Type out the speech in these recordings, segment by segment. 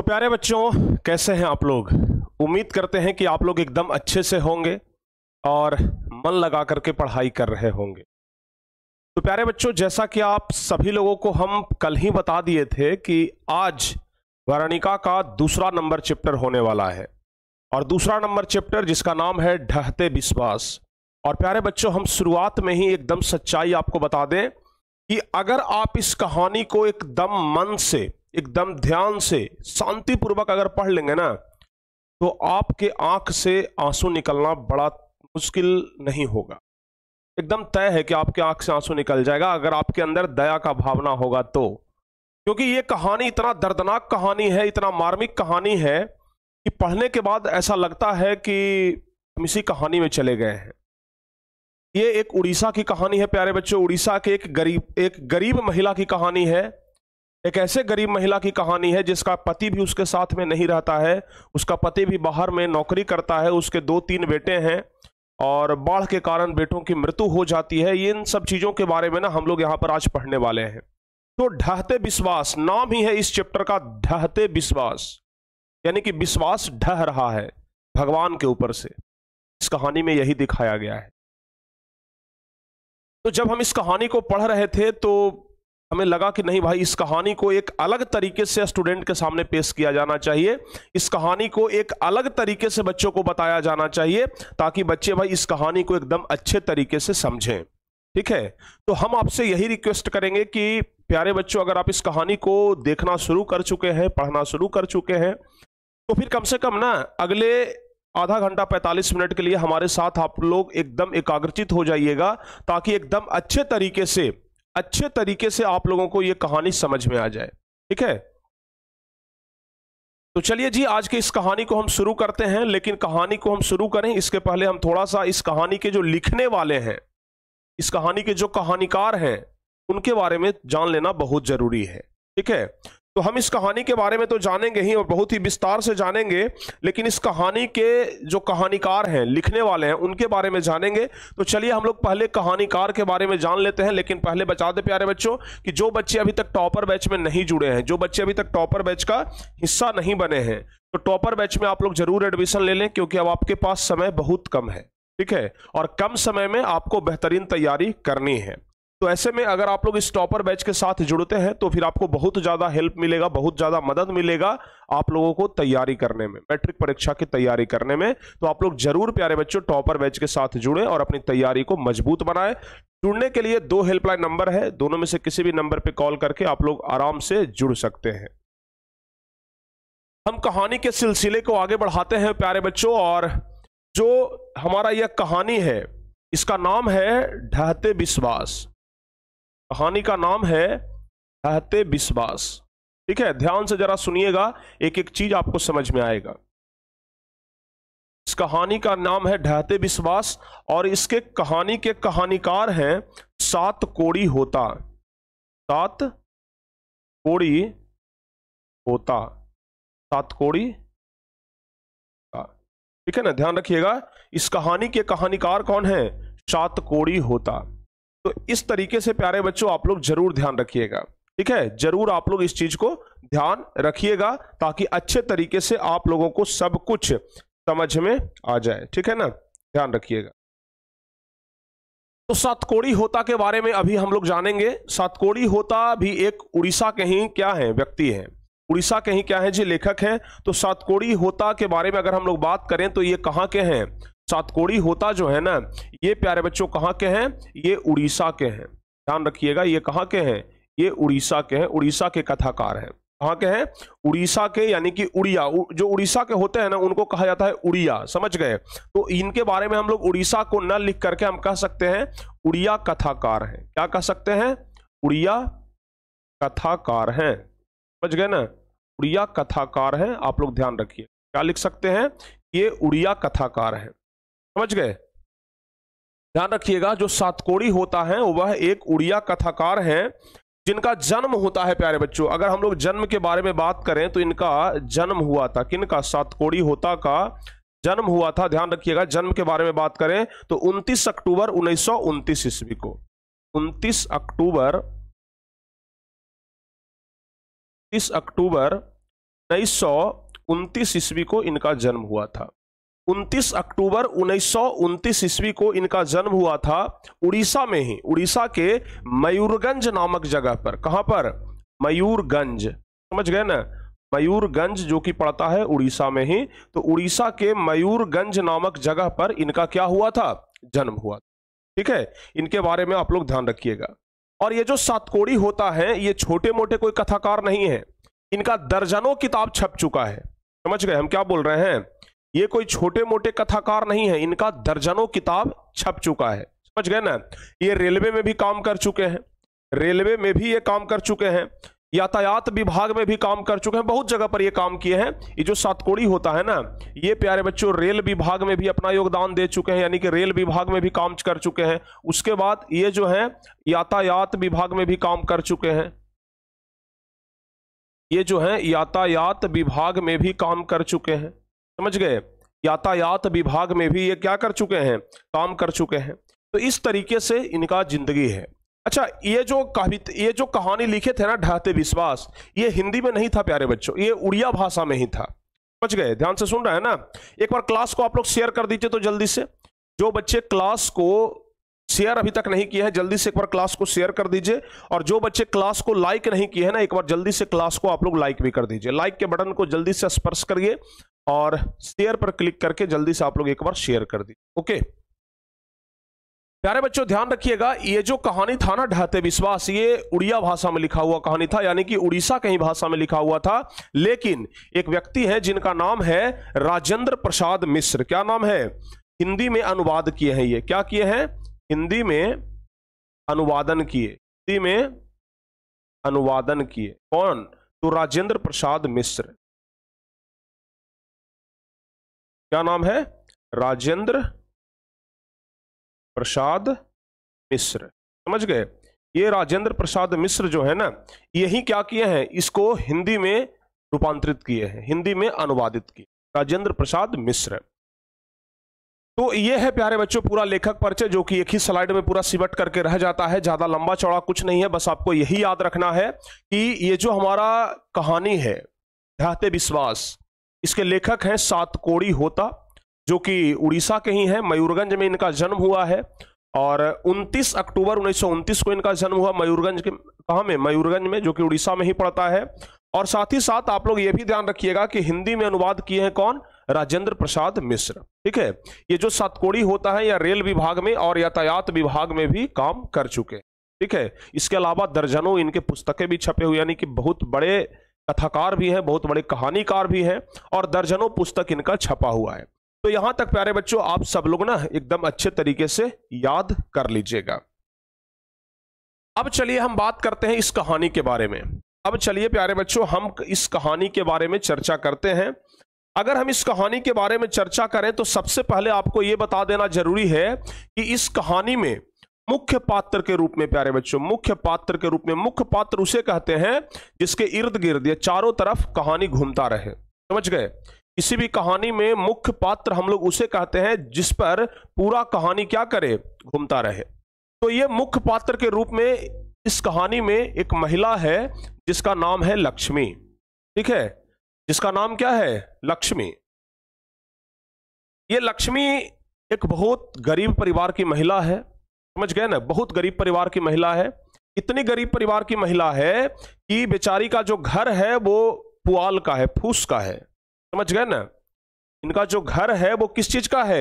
तो प्यारे बच्चों कैसे हैं आप लोग उम्मीद करते हैं कि आप लोग एकदम अच्छे से होंगे और मन लगा करके पढ़ाई कर रहे होंगे तो प्यारे बच्चों जैसा कि आप सभी लोगों को हम कल ही बता दिए थे कि आज वर्णिका का दूसरा नंबर चैप्टर होने वाला है और दूसरा नंबर चैप्टर जिसका नाम है ढहते विश्वास और प्यारे बच्चों हम शुरुआत में ही एकदम सच्चाई आपको बता दें कि अगर आप इस कहानी को एकदम मन से एकदम ध्यान से शांतिपूर्वक अगर पढ़ लेंगे ना तो आपके आंख से आंसू निकलना बड़ा मुश्किल नहीं होगा एकदम तय है कि आपके आंख से आंसू निकल जाएगा अगर आपके अंदर दया का भावना होगा तो क्योंकि ये कहानी इतना दर्दनाक कहानी है इतना मार्मिक कहानी है कि पढ़ने के बाद ऐसा लगता है कि हम इसी कहानी में चले गए हैं ये एक उड़ीसा की कहानी है प्यारे बच्चों उड़ीसा के एक गरीब एक गरीब महिला की कहानी है एक ऐसे गरीब महिला की कहानी है जिसका पति भी उसके साथ में नहीं रहता है उसका पति भी बाहर में नौकरी करता है उसके दो तीन बेटे हैं और बाढ़ के कारण बेटों की मृत्यु हो जाती है ये इन सब चीज़ों के बारे में ना हम लोग यहाँ पर आज पढ़ने वाले हैं तो ढहते विश्वास नाम ही है इस चैप्टर का ढहते विश्वास यानी कि विश्वास ढह रहा है भगवान के ऊपर से इस कहानी में यही दिखाया गया है तो जब हम इस कहानी को पढ़ रहे थे तो हमें लगा कि नहीं भाई इस कहानी को एक अलग तरीके से स्टूडेंट के सामने पेश किया जाना चाहिए इस कहानी को एक अलग तरीके से बच्चों को बताया जाना चाहिए ताकि बच्चे भाई इस कहानी को एकदम अच्छे तरीके से समझें ठीक है तो हम आपसे यही रिक्वेस्ट करेंगे कि प्यारे बच्चों अगर आप इस कहानी को देखना शुरू कर चुके हैं पढ़ना शुरू कर चुके हैं तो फिर कम से कम ना अगले आधा घंटा 45 मिनट के लिए हमारे साथ आप लोग एकदम एकाग्रचित हो जाइएगा ताकि एकदम अच्छे तरीके से अच्छे तरीके से आप लोगों को यह कहानी समझ में आ जाए ठीक है तो चलिए जी आज के इस कहानी को हम शुरू करते हैं लेकिन कहानी को हम शुरू करें इसके पहले हम थोड़ा सा इस कहानी के जो लिखने वाले हैं इस कहानी के जो कहानीकार हैं उनके बारे में जान लेना बहुत जरूरी है ठीक है तो हम इस कहानी के बारे में तो जानेंगे ही और बहुत ही विस्तार से जानेंगे लेकिन इस कहानी के जो कहानीकार हैं लिखने वाले हैं उनके बारे में जानेंगे तो चलिए हम लोग पहले कहानीकार के बारे में जान लेते हैं लेकिन पहले बता दें प्यारे बच्चों कि जो बच्चे अभी तक टॉपर बैच में नहीं जुड़े हैं जो बच्चे अभी तक टॉपर बैच का हिस्सा नहीं बने हैं तो टॉपर बैच में आप लोग जरूर एडमिशन ले लें क्योंकि अब आपके पास समय बहुत कम है ठीक है और कम समय में आपको बेहतरीन तैयारी करनी है तो ऐसे में अगर आप लोग इस टॉपर बैच के साथ जुड़ते हैं तो फिर आपको बहुत ज़्यादा हेल्प मिलेगा बहुत ज़्यादा मदद मिलेगा आप लोगों को तैयारी करने में मैट्रिक परीक्षा की तैयारी करने में तो आप लोग जरूर प्यारे बच्चों टॉपर बैच के साथ जुड़े और अपनी तैयारी को मजबूत बनाए जुड़ने के लिए दो हेल्पलाइन नंबर है दोनों में से किसी भी नंबर पर कॉल करके आप लोग आराम से जुड़ सकते हैं हम कहानी के सिलसिले को आगे बढ़ाते हैं प्यारे बच्चों और जो हमारा यह कहानी है इसका नाम है ढहते विश्वास कहानी का नाम है अहते विश्वास ठीक है ध्यान से जरा सुनिएगा एक एक चीज आपको समझ में आएगा इस कहानी का नाम है ढहते विश्वास और इसके कहानी के कहानीकार हैं सात कोड़ी होता सात कोड़ी होता सात कोड़ी ठीक है ना ध्यान रखिएगा इस कहानी के कहानीकार कौन है सात कोड़ी होता तो इस तरीके से प्यारे बच्चों आप लोग जरूर ध्यान रखिएगा ठीक है जरूर आप लोग इस चीज को ध्यान रखिएगा ताकि अच्छे तरीके से आप लोगों को सब कुछ समझ में आ जाए ठीक है ना ध्यान रखिएगा तो सातकोड़ी होता के बारे में अभी हम लोग जानेंगे सातकोड़ी होता भी एक उड़ीसा के ही क्या है व्यक्ति है उड़ीसा के ही क्या है जी लेखक है तो सातकोड़ी होता के बारे में अगर हम लोग बात करें तो ये कहाँ के हैं सातकोड़ी होता जो है ना ये प्यारे बच्चों कहाँ के हैं ये उड़ीसा के हैं ध्यान रखिएगा ये कहाँ के हैं ये उड़ीसा के हैं उड़ीसा के कथाकार हैं कहाँ के हैं उड़ीसा के यानी कि उड़िया जो उड़ीसा के होते हैं ना उनको कहा जाता है उड़िया समझ गए तो इनके बारे में हम लोग उड़ीसा को न लिख करके हम कह सकते हैं उड़िया कथाकार हैं क्या कह सकते हैं उड़िया कथाकार हैं समझ गए ना उड़िया कथाकार हैं आप लोग ध्यान रखिए क्या लिख सकते हैं ये उड़िया कथाकार हैं समझ गए ध्यान रखिएगा जो सातकोड़ी होता है वह एक उड़िया कथाकार है जिनका जन्म होता है प्यारे बच्चों अगर हम लोग जन्म के बारे में बात करें तो इनका जन्म हुआ था किनका सातकोड़ी होता का जन्म हुआ था ध्यान रखिएगा जन्म के बारे में बात करें तो 29 अक्टूबर उन्नीस ईस्वी को 29 अक्टूबर 29 अक्टूबर उन्नीस ईस्वी को इनका जन्म हुआ था 29 अक्टूबर उन्नीस ईस्वी को इनका जन्म हुआ था उड़ीसा में ही उड़ीसा के मयूरगंज नामक जगह पर कहां पर मयूरगंज समझ गए ना मयूरगंज जो कि पड़ता है उड़ीसा में ही तो उड़ीसा के मयूरगंज नामक जगह पर इनका क्या हुआ था जन्म हुआ ठीक है इनके बारे में आप लोग ध्यान रखिएगा और ये जो सातकोड़ी होता है ये छोटे मोटे कोई कथाकार नहीं है इनका दर्जनों किताब छप चुका है समझ गए हम क्या बोल रहे हैं ये कोई छोटे मोटे कथाकार नहीं है इनका दर्जनों किताब छप चुका है समझ गए ना ये रेलवे में भी काम कर चुके हैं रेलवे में भी ये काम कर चुके हैं यातायात विभाग में भी काम कर चुके हैं बहुत जगह पर ये काम किए हैं ये जो सातकोड़ी होता है ना ये प्यारे बच्चों रेल विभाग में भी अपना योगदान दे चुके हैं यानी कि रेल विभाग में भी काम कर चुके हैं उसके बाद ये जो है यातायात विभाग में भी काम कर चुके हैं ये जो है यातायात विभाग में भी काम कर चुके हैं समझ गए यातायात विभाग में भी ये क्या कर चुके हैं काम कर चुके हैं तो इस तरीके से इनका जिंदगी है अच्छा ये जो कवित ये जो कहानी लिखे थे ना ढहते विश्वास ये हिंदी में नहीं था प्यारे बच्चों ये उड़िया भाषा में ही था समझ गए ध्यान से सुन रहे हैं ना एक बार क्लास को आप लोग शेयर कर दीजिए तो जल्दी से जो बच्चे क्लास को शेयर अभी तक नहीं किया है जल्दी से एक बार क्लास को शेयर कर दीजिए और जो बच्चे क्लास को लाइक नहीं किए हैं ना एक बार जल्दी से क्लास को आप लोग लाइक भी कर दीजिए लाइक के बटन को जल्दी से स्पर्श करिए और शेयर पर क्लिक करके जल्दी से आप लोग एक बार शेयर कर दीजिए ओके प्यारे बच्चों ध्यान रखिएगा ये जो कहानी था ना ढहते विश्वास ये उड़िया भाषा में लिखा हुआ कहानी था यानी कि उड़ीसा कहीं भाषा में लिखा हुआ था लेकिन एक व्यक्ति है जिनका नाम है राजेंद्र प्रसाद मिश्र क्या नाम है हिंदी में अनुवाद किए हैं ये क्या किए हैं हिंदी में अनुवादन किए हिंदी में अनुवादन किए कौन तो राजेंद्र प्रसाद मिश्र क्या नाम है राजेंद्र प्रसाद मिश्र समझ गए ये राजेंद्र प्रसाद मिश्र जो है ना यही क्या किए हैं इसको हिंदी में रूपांतरित किए हैं हिंदी में अनुवादित किए राजेंद्र प्रसाद मिश्र तो ये है प्यारे बच्चों पूरा लेखक परिचय जो कि एक ही स्लाइड में पूरा सिवट करके रह जाता है ज़्यादा लंबा चौड़ा कुछ नहीं है बस आपको यही याद रखना है कि ये जो हमारा कहानी है ध्याते विश्वास इसके लेखक हैं कोड़ी होता जो कि उड़ीसा के ही हैं मयूरगंज में इनका जन्म हुआ है और 29 अक्टूबर उन्नीस को इनका जन्म हुआ मयूरगंज के कहाँ में मयूरगंज में जो कि उड़ीसा में ही पड़ता है और साथ ही साथ आप लोग ये भी ध्यान रखिएगा कि हिंदी में अनुवाद किए हैं कौन राजेंद्र प्रसाद मिश्र ठीक है ये जो सातकोड़ी होता है या रेल विभाग में और यातायात विभाग में भी काम कर चुके हैं ठीक है इसके अलावा दर्जनों इनके पुस्तकें भी छपे हुए यानी कि बहुत बड़े कथाकार भी हैं बहुत बड़े कहानीकार भी हैं और दर्जनों पुस्तक इनका छपा हुआ है तो यहां तक प्यारे बच्चों आप सब लोग ना एकदम अच्छे तरीके से याद कर लीजिएगा अब चलिए हम बात करते हैं इस कहानी के बारे में अब चलिए प्यारे बच्चों हम इस कहानी के बारे में चर्चा करते हैं अगर हम इस कहानी के बारे में चर्चा करें तो सबसे पहले आपको यह बता देना जरूरी है कि इस कहानी में मुख्य पात्र के रूप में प्यारे बच्चों मुख्य पात्र के रूप में मुख्य पात्र उसे कहते हैं जिसके इर्द गिर्द या चारों तरफ कहानी घूमता रहे समझ गए किसी भी कहानी में मुख्य पात्र हम लोग उसे कहते हैं जिस पर पूरा कहानी क्या करे घूमता रहे तो ये मुख्य पात्र के रूप में इस कहानी में एक महिला है जिसका नाम है लक्ष्मी ठीक है जिसका नाम क्या है लक्ष्मी ये लक्ष्मी एक बहुत गरीब परिवार की महिला है समझ गए ना बहुत गरीब परिवार की महिला है इतनी गरीब परिवार की महिला है कि बेचारी का जो घर है वो पुआल का है फूस का है समझ गए ना इनका जो घर है वो किस चीज का है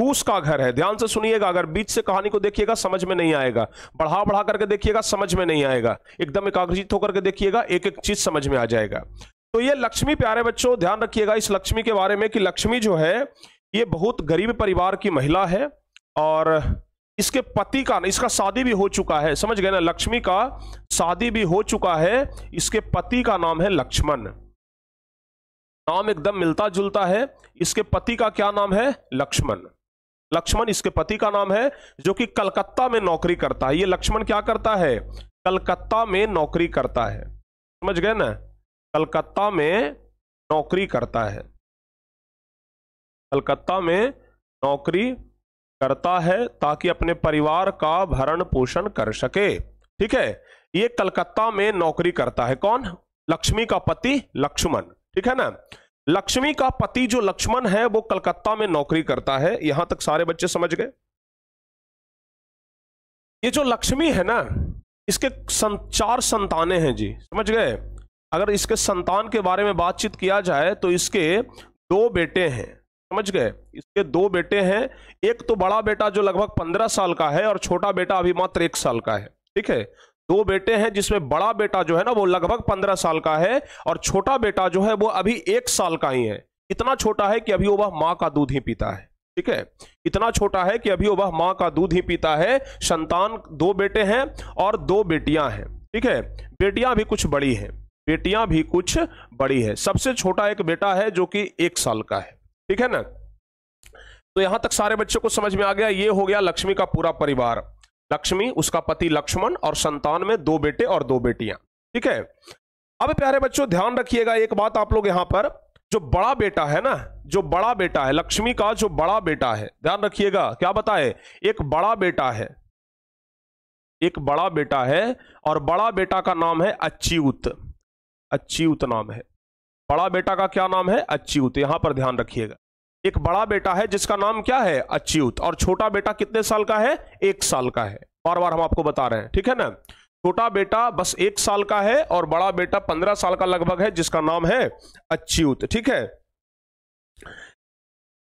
फूस का घर है ध्यान से सुनिएगा अगर बीच से कहानी को देखिएगा समझ में नहीं आएगा बढ़ा बढ़ा करके देखिएगा समझ में नहीं आएगा एकदम एकाग्रचित होकर के देखिएगा एक एक चीज समझ में आ जाएगा तो ये लक्ष्मी प्यारे बच्चों ध्यान रखिएगा इस लक्ष्मी के बारे में कि लक्ष्मी जो है ये बहुत गरीब परिवार की महिला है और इसके पति का इसका शादी भी हो चुका है समझ गए ना लक्ष्मी का शादी भी हो चुका है इसके पति का नाम है लक्ष्मण नाम एकदम मिलता जुलता है इसके पति का क्या नाम है लक्ष्मण लक्ष्मण इसके पति का नाम है जो कि कलकत्ता में नौकरी करता है ये लक्ष्मण क्या करता है कलकत्ता में नौकरी करता है समझ गए ना कलकत्ता में नौकरी करता है कलकत्ता में नौकरी करता है ताकि अपने परिवार का भरण पोषण कर सके ठीक है ये कलकत्ता में नौकरी करता है कौन लक्ष्मी का पति लक्ष्मण ठीक है ना लक्ष्मी का पति जो लक्ष्मण है वो कलकत्ता में नौकरी करता है यहां तक सारे बच्चे समझ गए ये जो लक्ष्मी है ना इसके संचार चार संतानें हैं जी समझ गए अगर इसके संतान के बारे में बातचीत किया जाए तो इसके दो बेटे हैं समझ गए इसके दो बेटे हैं एक तो बड़ा बेटा जो लगभग पंद्रह साल का है और छोटा बेटा अभी मात्र एक साल का है ठीक है दो बेटे हैं जिसमें बड़ा बेटा जो है ना वो लगभग पंद्रह साल का है और छोटा बेटा जो है वो अभी एक साल का ही है इतना छोटा है कि अभी वह माँ का दूध ही पीता है ठीक है इतना छोटा है कि अभी वह माँ का दूध ही पीता है संतान दो बेटे हैं और दो बेटियां हैं ठीक है बेटियां भी कुछ बड़ी हैं बेटियां भी कुछ बड़ी है सबसे छोटा एक बेटा है जो कि एक साल का है ठीक है ना तो यहां तक सारे बच्चों को समझ में आ गया ये हो गया लक्ष्मी का पूरा परिवार लक्ष्मी उसका पति लक्ष्मण और संतान में दो बेटे और दो बेटियां ठीक है अब प्यारे बच्चों ध्यान रखिएगा एक बात आप लोग यहां पर जो बड़ा बेटा है ना जो बड़ा बेटा है लक्ष्मी का जो बड़ा बेटा है ध्यान रखिएगा क्या बताए एक बड़ा बेटा है एक बड़ा बेटा है और बड़ा बेटा का नाम है अच्युत अच्युत नाम है बड़ा बेटा का क्या नाम है अच्युत यहां पर ध्यान रखिएगा एक बड़ा बेटा है जिसका नाम क्या है अच्युत और छोटा बेटा कितने साल का है एक साल का है बार बार हम आपको बता रहे हैं ठीक है ना छोटा बेटा बस एक साल का है और बड़ा बेटा पंद्रह साल का लगभग है जिसका नाम है अच्युत ठीक है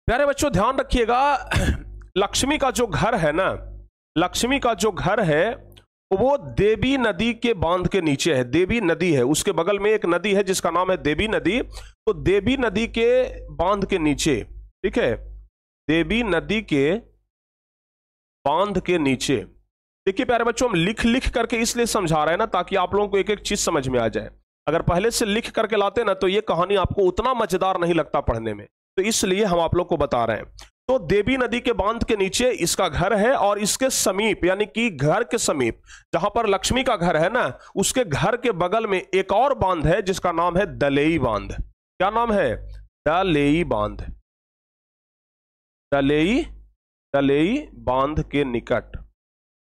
प्यारे बच्चों ध्यान रखिएगा लक्ष्मी का जो घर है ना लक्ष्मी का जो घर है वो देवी नदी के बांध के नीचे है देवी नदी है उसके बगल में एक नदी है जिसका नाम है देवी नदी तो देवी नदी के बांध के नीचे ठीक है देवी नदी के बांध के नीचे देखिए प्यारे बच्चों हम लिख लिख करके इसलिए समझा रहे हैं ना ताकि आप लोगों को एक एक चीज समझ में आ जाए अगर पहले से लिख करके लाते ना तो ये कहानी आपको उतना मजेदार नहीं लगता पढ़ने में तो इसलिए हम आप लोग को बता रहे हैं तो देवी नदी के बांध के नीचे इसका घर है और इसके समीप यानी कि घर के समीप जहां पर लक्ष्मी का घर है ना उसके घर के बगल में एक और बांध है जिसका नाम है दलेई बांध क्या नाम है दलेई बांध दलेई दलेई बांध के निकट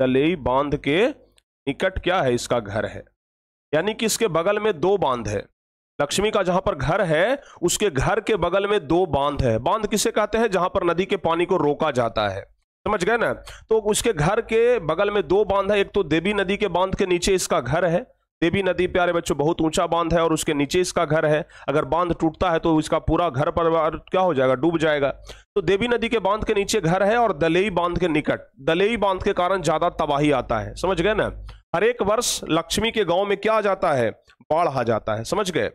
दलेई बांध के निकट क्या है इसका घर है यानी कि इसके बगल में दो बांध है लक्ष्मी का जहां पर घर है उसके घर के बगल में दो बांध है बांध किसे कहते हैं जहां पर नदी के पानी को रोका जाता है समझ गए ना तो उसके घर के बगल में दो बांध है एक तो देवी नदी के बांध के नीचे इसका घर है देवी नदी प्यारे बच्चों बहुत ऊंचा बांध है और उसके नीचे इसका घर है अगर बांध टूटता है तो इसका पूरा घर परिवार क्या हो जाएगा डूब जाएगा तो देवी नदी के बांध के नीचे घर है और दलेई बांध के निकट दलेई बांध के कारण ज्यादा तबाही आता है समझ गए ना हर एक वर्ष लक्ष्मी के गांव में क्या आ जाता है बाढ़ आ जाता है समझ गए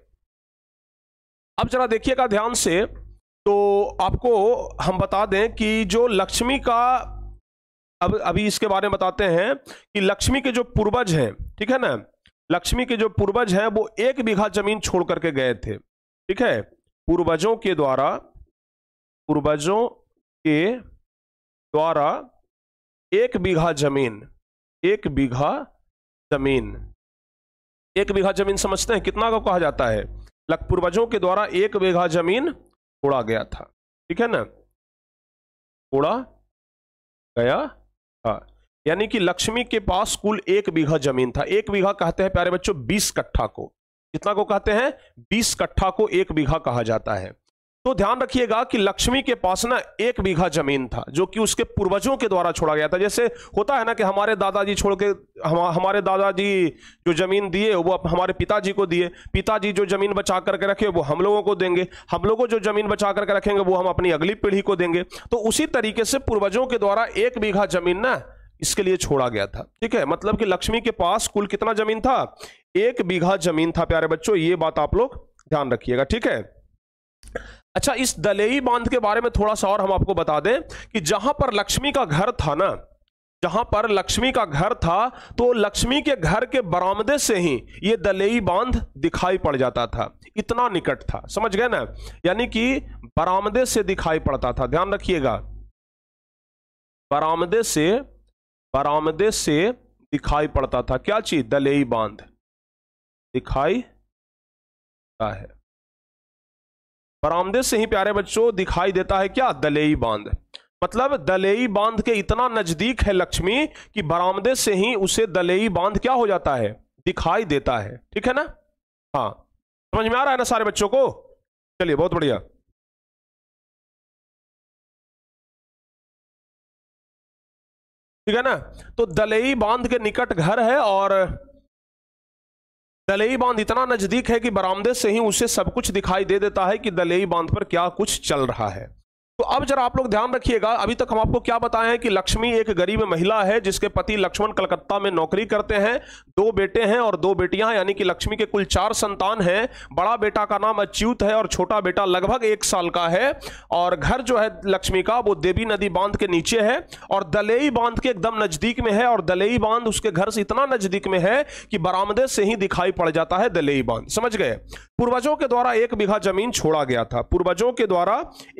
अब जरा देखिएगा ध्यान से तो आपको हम बता दें कि जो लक्ष्मी का अब अभी इसके बारे में बताते हैं कि लक्ष्मी के जो पूर्वज हैं ठीक है ना लक्ष्मी के जो पूर्वज हैं वो एक बीघा जमीन छोड़ करके गए थे ठीक है पूर्वजों के द्वारा पूर्वजों के द्वारा एक बीघा जमीन एक बीघा जमीन एक बीघा जमीन समझते हैं कितना को कहा जाता है लक पूर्वजों के द्वारा एक बीघा जमीन छोड़ा गया था ठीक है ना छोड़ा गया था यानी कि लक्ष्मी के पास कुल एक बीघा जमीन था एक बीघा कहते हैं प्यारे बच्चों बीस कट्ठा को कितना को कहते हैं बीस कट्ठा को एक बीघा कहा जाता है तो ध्यान रखिएगा कि लक्ष्मी के पास ना एक बीघा जमीन था जो कि उसके पूर्वजों के द्वारा छोड़ा गया था जैसे होता है ना कि हमारे दादाजी छोड़ के हम हमारे दादाजी जो जमीन दिए वो हमारे पिताजी को दिए पिताजी जो जमीन बचा करके रखे वो हम लोगों को देंगे हम लोगों जो जमीन बचा करके रखेंगे वो हम अपनी अगली पीढ़ी को देंगे तो उसी तरीके से पूर्वजों के द्वारा एक बीघा जमीन ना इसके लिए छोड़ा गया था ठीक है मतलब कि लक्ष्मी के पास कुल कितना जमीन था एक बीघा जमीन था प्यारे बच्चों ये बात आप लोग ध्यान रखिएगा ठीक है अच्छा इस दलेई बांध के बारे में थोड़ा सा और हम आपको बता दें कि जहां पर लक्ष्मी का घर था ना जहां पर लक्ष्मी का घर था तो लक्ष्मी के घर के बरामदे से ही ये दलेई बांध दिखाई पड़ जाता था इतना निकट था समझ गए ना यानी कि बरामदे से दिखाई पड़ता था ध्यान रखिएगा बरामदे से बरामदे से दिखाई पड़ता था क्या चीज दलेई बांध दिखाई है बरामदे से ही प्यारे बच्चों दिखाई देता है क्या दलेई बांध मतलब दलेई बांध के इतना नजदीक है लक्ष्मी कि बरामदे से ही उसे दलेई बांध क्या हो जाता है दिखाई देता है ठीक है ना हाँ समझ में आ रहा है ना सारे बच्चों को चलिए बहुत बढ़िया ठीक है ना तो दलेई बांध के निकट घर है और दलेई बांध इतना नज़दीक है कि बरामदे से ही उसे सब कुछ दिखाई दे देता है कि दलेई बांध पर क्या कुछ चल रहा है तो अब जरा आप लोग ध्यान रखिएगा अभी तक हम आपको क्या बताए हैं कि लक्ष्मी एक गरीब महिला है जिसके पति लक्ष्मण कलकत्ता में नौकरी करते हैं दो बेटे हैं और दो बेटियां यानी कि लक्ष्मी के कुल चार संतान हैं बड़ा बेटा का नाम अच्युत है और छोटा बेटा लगभग एक साल का है और घर जो है लक्ष्मी का वो देवी नदी बांध के नीचे है और दलेई बांध के एकदम नजदीक में है और दलेई बांध उसके घर से इतना नजदीक में है कि बरामदे से ही दिखाई पड़ जाता है दलेई बांध समझ गए पूर्वजों के द्वारा एक बीघा जमीन छोड़ा गया था पूर्वजों के द्वारा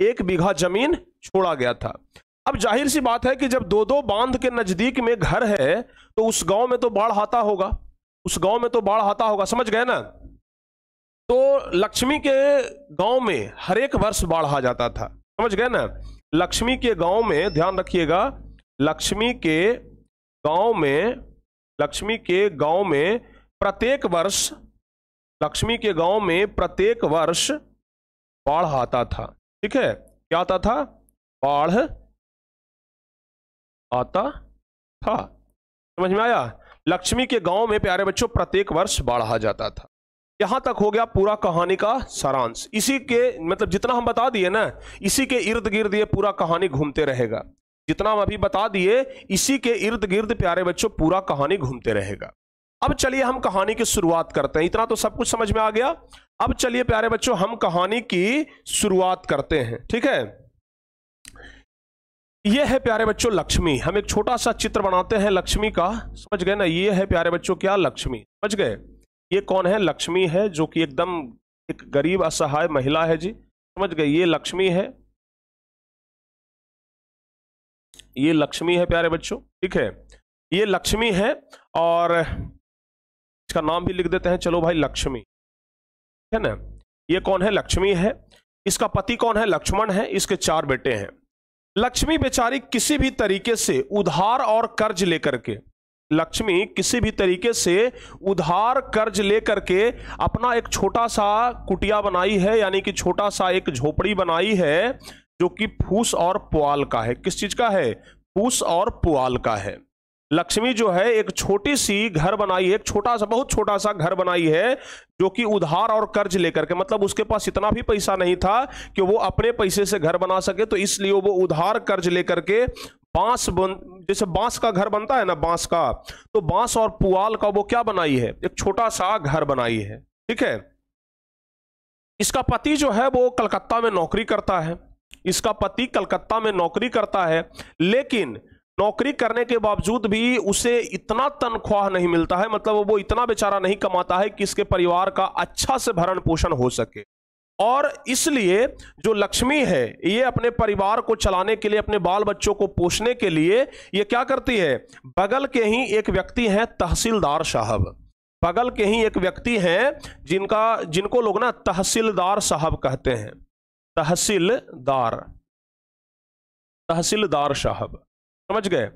एक बीघा जमीन जमीन छोड़ा गया था अब जाहिर सी बात है कि जब दो दो बांध के नजदीक में घर है तो उस गांव में तो बाढ़ आता होगा उस गांव में तो बाढ़ आता होगा समझ गए ना तो लक्ष्मी के गांव में हर एक वर्ष बाढ़ आ जाता था समझ गए ना लक्ष्मी के गांव में ध्यान रखिएगा लक्ष्मी के गांव में लक्ष्मी के गांव में प्रत्येक वर्ष लक्ष्मी के गांव में प्रत्येक वर्ष बाढ़ आता था ठीक है क्या आता था बाढ़ आता था समझ में आया लक्ष्मी के गांव में प्यारे बच्चों प्रत्येक वर्ष बाढ़ा जाता था यहां तक हो गया पूरा कहानी का सारांश इसी के मतलब जितना हम बता दिए ना इसी के इर्द गिर्द ये पूरा कहानी घूमते रहेगा जितना हम अभी बता दिए इसी के इर्द गिर्द प्यारे बच्चों पूरा कहानी घूमते रहेगा अब चलिए हम कहानी की शुरुआत करते हैं इतना तो सब कुछ समझ में आ गया अब चलिए प्यारे बच्चों हम कहानी की शुरुआत करते हैं ठीक है यह है प्यारे बच्चों लक्ष्मी हम एक छोटा सा चित्र बनाते हैं लक्ष्मी का समझ गए ना ये है प्यारे बच्चों क्या लक्ष्मी समझ गए ये कौन है लक्ष्मी है जो कि एकदम एक गरीब असहाय महिला है जी समझ गए ये लक्ष्मी है ये लक्ष्मी है प्यारे बच्चों ठीक है ये लक्ष्मी है और इसका नाम भी लिख देते हैं चलो भाई लक्ष्मी है ना ये कौन है लक्ष्मी है इसका पति कौन है लक्ष्मण है इसके चार बेटे हैं लक्ष्मी बेचारी किसी भी तरीके से उधार और कर्ज लेकर के लक्ष्मी किसी भी तरीके से उधार कर्ज लेकर के अपना एक छोटा सा कुटिया बनाई है यानी कि छोटा सा एक झोपड़ी बनाई है जो कि फूस और पुआल का है किस चीज का है फूस और पुआल का है लक्ष्मी जो है एक छोटी सी घर बनाई है एक छोटा सा बहुत छोटा सा घर बनाई है जो कि उधार और कर्ज लेकर के मतलब उसके पास इतना भी पैसा नहीं था कि वो अपने पैसे से घर बना सके तो इसलिए वो उधार कर्ज लेकर के बांस बन जैसे बांस का घर बनता है ना बांस का तो बांस और पुआल का वो क्या बनाई है एक छोटा सा घर बनाई है ठीक है इसका पति जो है वो कलकत्ता में नौकरी करता है इसका पति कलकत्ता में नौकरी करता है लेकिन नौकरी करने के बावजूद भी उसे इतना तनख्वाह नहीं मिलता है मतलब वो इतना बेचारा नहीं कमाता है कि इसके परिवार का अच्छा से भरण पोषण हो सके और इसलिए जो लक्ष्मी है ये अपने परिवार को चलाने के लिए अपने बाल बच्चों को पोषने के लिए ये क्या करती है बगल के ही एक व्यक्ति हैं तहसीलदार साहब बगल के ही एक व्यक्ति हैं जिनका जिनको लोग ना तहसीलदार साहब कहते हैं तहसीलदार तहसीलदार साहब समझ गए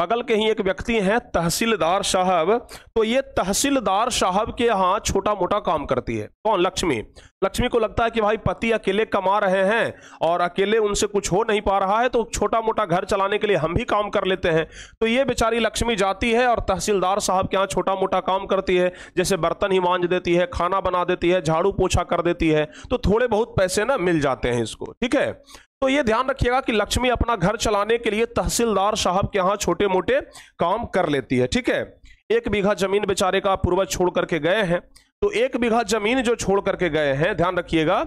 बगल के ही एक व्यक्ति हैं तहसीलदार साहब तो ये तहसीलदार साहब के यहाँ छोटा मोटा काम करती है कौन लक्ष्मी लक्ष्मी को लगता है कि भाई पति अकेले कमा रहे हैं और अकेले उनसे कुछ हो नहीं पा रहा है तो छोटा मोटा घर चलाने के लिए हम भी काम कर लेते हैं तो ये बेचारी लक्ष्मी जाती है और तहसीलदार साहब के यहाँ छोटा मोटा काम करती है जैसे बर्तन ही मांझ देती है खाना बना देती है झाड़ू पोछा कर देती है तो थोड़े बहुत पैसे ना मिल जाते हैं इसको ठीक है तो ये ध्यान रखिएगा कि लक्ष्मी अपना घर चलाने के लिए तहसीलदार साहब के यहाँ छोटे मोटे काम कर लेती है ठीक है एक बीघा जमीन बेचारे का पूर्वज छोड़ करके गए हैं तो एक बीघा जमीन जो छोड़ करके गए हैं ध्यान रखिएगा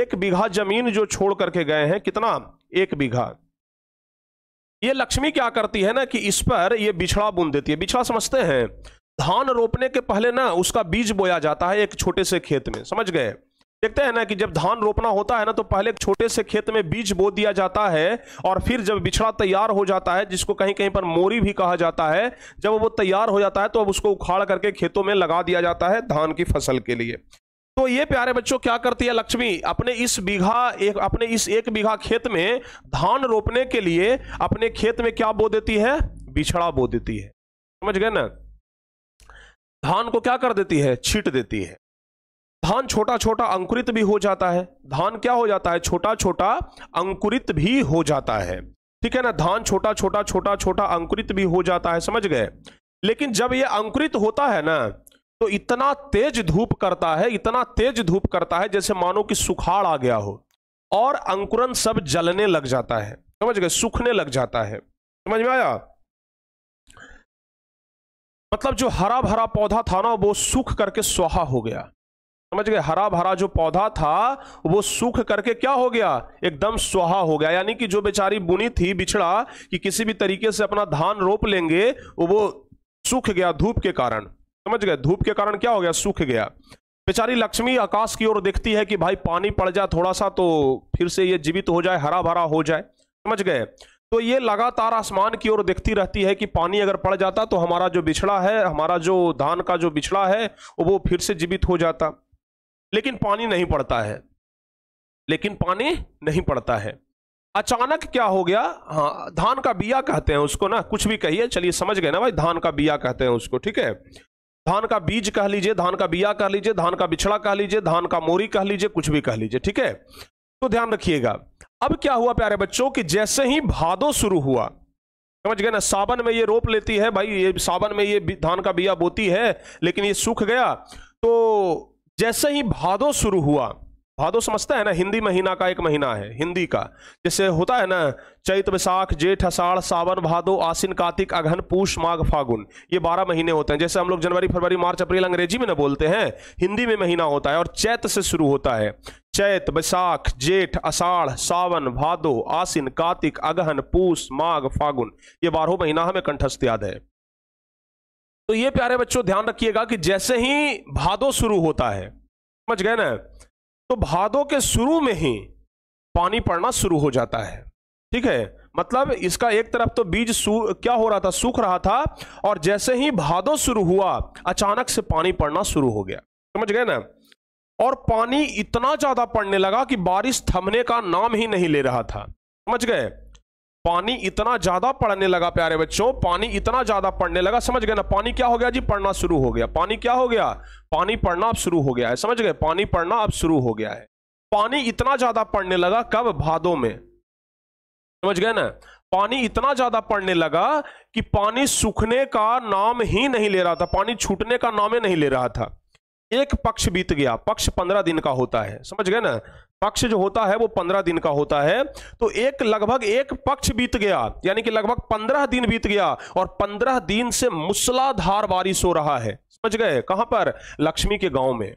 एक बीघा जमीन जो छोड़ करके गए हैं कितना एक बीघा ये लक्ष्मी क्या करती है ना कि इस पर ये बिछड़ा बुन देती है बिछड़ा समझते हैं धान रोपने के पहले ना उसका बीज बोया जाता है एक छोटे से खेत में समझ गए देखते हैं ना कि जब धान रोपना होता है ना तो पहले छोटे से खेत में बीज बो दिया जाता है और फिर जब बिछड़ा तैयार हो जाता है जिसको कहीं कहीं पर मोरी भी कहा जाता है जब वो तैयार हो जाता है तो अब उसको उखाड़ करके खेतों में लगा दिया जाता है धान की फसल के लिए तो ये प्यारे बच्चों क्या करती है लक्ष्मी अपने इस बीघा एक अपने इस एक बीघा खेत में धान रोपने के लिए अपने खेत में क्या बो देती है बिछड़ा बो देती है समझ गए ना धान को क्या कर देती है छीट देती है धान छोटा छोटा अंकुरित भी हो जाता है धान क्या हो जाता है छोटा छोटा अंकुरित भी हो जाता है ठीक है ना धान छोटा छोटा छोटा छोटा अंकुरित भी हो जाता है समझ गए लेकिन जब ये अंकुरित होता है ना तो इतना तेज धूप करता है इतना तेज धूप करता है जैसे मानो कि सुखाड़ आ गया हो और अंकुरन सब जलने लग जाता है समझ गए सूखने लग जाता है समझ में आया मतलब जो हरा भरा पौधा था ना वो सूख करके स्वाहा हो गया समझ गए हरा भरा जो पौधा था वो सूख करके क्या हो गया एकदम सुहा हो गया यानी कि जो बेचारी बुनी थी बिछड़ा कि किसी भी तरीके से अपना धान रोप लेंगे वो सूख गया धूप के कारण समझ गए धूप के कारण क्या हो गया सूख गया बेचारी लक्ष्मी आकाश की ओर देखती है कि भाई पानी पड़ जाए थोड़ा सा तो फिर से ये जीवित हो जाए हरा भरा हो जाए समझ गए तो ये लगातार आसमान की ओर देखती रहती है कि पानी अगर पड़ जाता तो हमारा जो बिछड़ा है हमारा जो धान का जो बिछड़ा है वो फिर से जीवित हो जाता लेकिन पानी नहीं पड़ता है लेकिन पानी नहीं पड़ता है अचानक क्या हो गया हाँ धान का बिया कहते हैं उसको ना कुछ भी कहिए चलिए समझ गए ना भाई धान का बिया कहते हैं उसको ठीक है धान का बीज कह लीजिए धान का बिया कह लीजिए धान का बिछड़ा कह लीजिए धान का मोरी कह लीजिए कुछ भी कह लीजिए ठीक है तो ध्यान रखिएगा अब क्या हुआ प्यारे बच्चों कि जैसे ही भादो शुरू हुआ समझ गए ना सावन में ये रोप लेती है भाई ये सावन में ये धान का बिया बोती है लेकिन ये सूख गया तो जैसे ही भादो शुरू हुआ भादो समझता है ना हिंदी महीना का एक महीना है हिंदी का जैसे होता है ना चैत विशाख जेठ अषाढ़ सावन भादो आसिन कार्तिक अघन पूष माघ फागुन ये बारह महीने होते हैं जैसे हम लोग जनवरी फरवरी मार्च अप्रैल अंग्रेजी में ना बोलते हैं हिंदी में महीना होता है और चैत से शुरू होता है चैत बैसाख जेठ अषाढ़ सावन भादो आसिन कार्तिक अगहन पूष माघ फागुन ये बारह महीना हमें कंठस्थ याद है तो ये प्यारे बच्चों ध्यान रखिएगा कि जैसे ही भादो शुरू होता है समझ गए ना तो भादो के शुरू में ही पानी पड़ना शुरू हो जाता है ठीक है मतलब इसका एक तरफ तो बीज क्या हो रहा था सूख रहा था और जैसे ही भादो शुरू हुआ अचानक से पानी पड़ना शुरू हो गया समझ गए ना और पानी इतना ज्यादा पड़ने लगा कि बारिश थमने का नाम ही नहीं ले रहा था समझ गए पानी इतना ज्यादा पड़ने लगा प्यारे बच्चों पानी इतना ज्यादा पड़ने लगा समझ गए ना पानी क्या हो गया जी पड़ना शुरू हो गया पानी क्या हो गया पानी पड़ना अब शुरू हो गया है समझ गए पानी पड़ना अब शुरू हो गया है पानी इतना ज्यादा पड़ने लगा कब भादों में समझ गए ना पानी इतना ज्यादा पड़ने लगा कि पानी सूखने का नाम ही नहीं ले रहा था पानी छूटने का नाम ही नहीं ले रहा था एक पक्ष बीत गया पक्ष पंद्रह दिन का होता है समझ गए ना पक्ष जो होता है वो पंद्रह दिन का होता है तो एक लगभग एक पक्ष बीत गया यानी कि लगभग पंद्रह दिन बीत गया और पंद्रह दिन से मूसलाधार बारिश हो रहा है समझ गए कहां पर लक्ष्मी के गांव में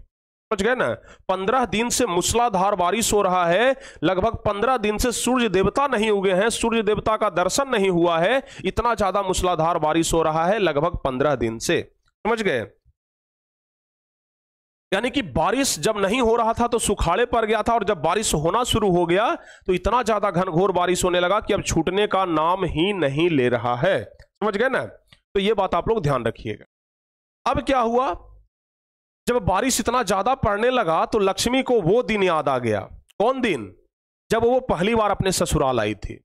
समझ गए ना पंद्रह दिन से मूसलाधार बारिश हो रहा है लगभग पंद्रह दिन से सूर्य देवता नहीं उगे हैं सूर्य देवता का दर्शन नहीं हुआ है इतना ज्यादा मूसलाधार बारिश हो रहा है लगभग पंद्रह दिन से समझ गए यानी कि बारिश जब नहीं हो रहा था तो सुखाड़े पड़ गया था और जब बारिश होना शुरू हो गया तो इतना ज्यादा घनघोर बारिश होने लगा कि अब छूटने का नाम ही नहीं ले रहा है समझ गए ना तो ये बात आप लोग ध्यान रखिएगा अब क्या हुआ जब बारिश इतना ज्यादा पड़ने लगा तो लक्ष्मी को वो दिन याद आ गया कौन दिन जब वो पहली बार अपने ससुराल आई थी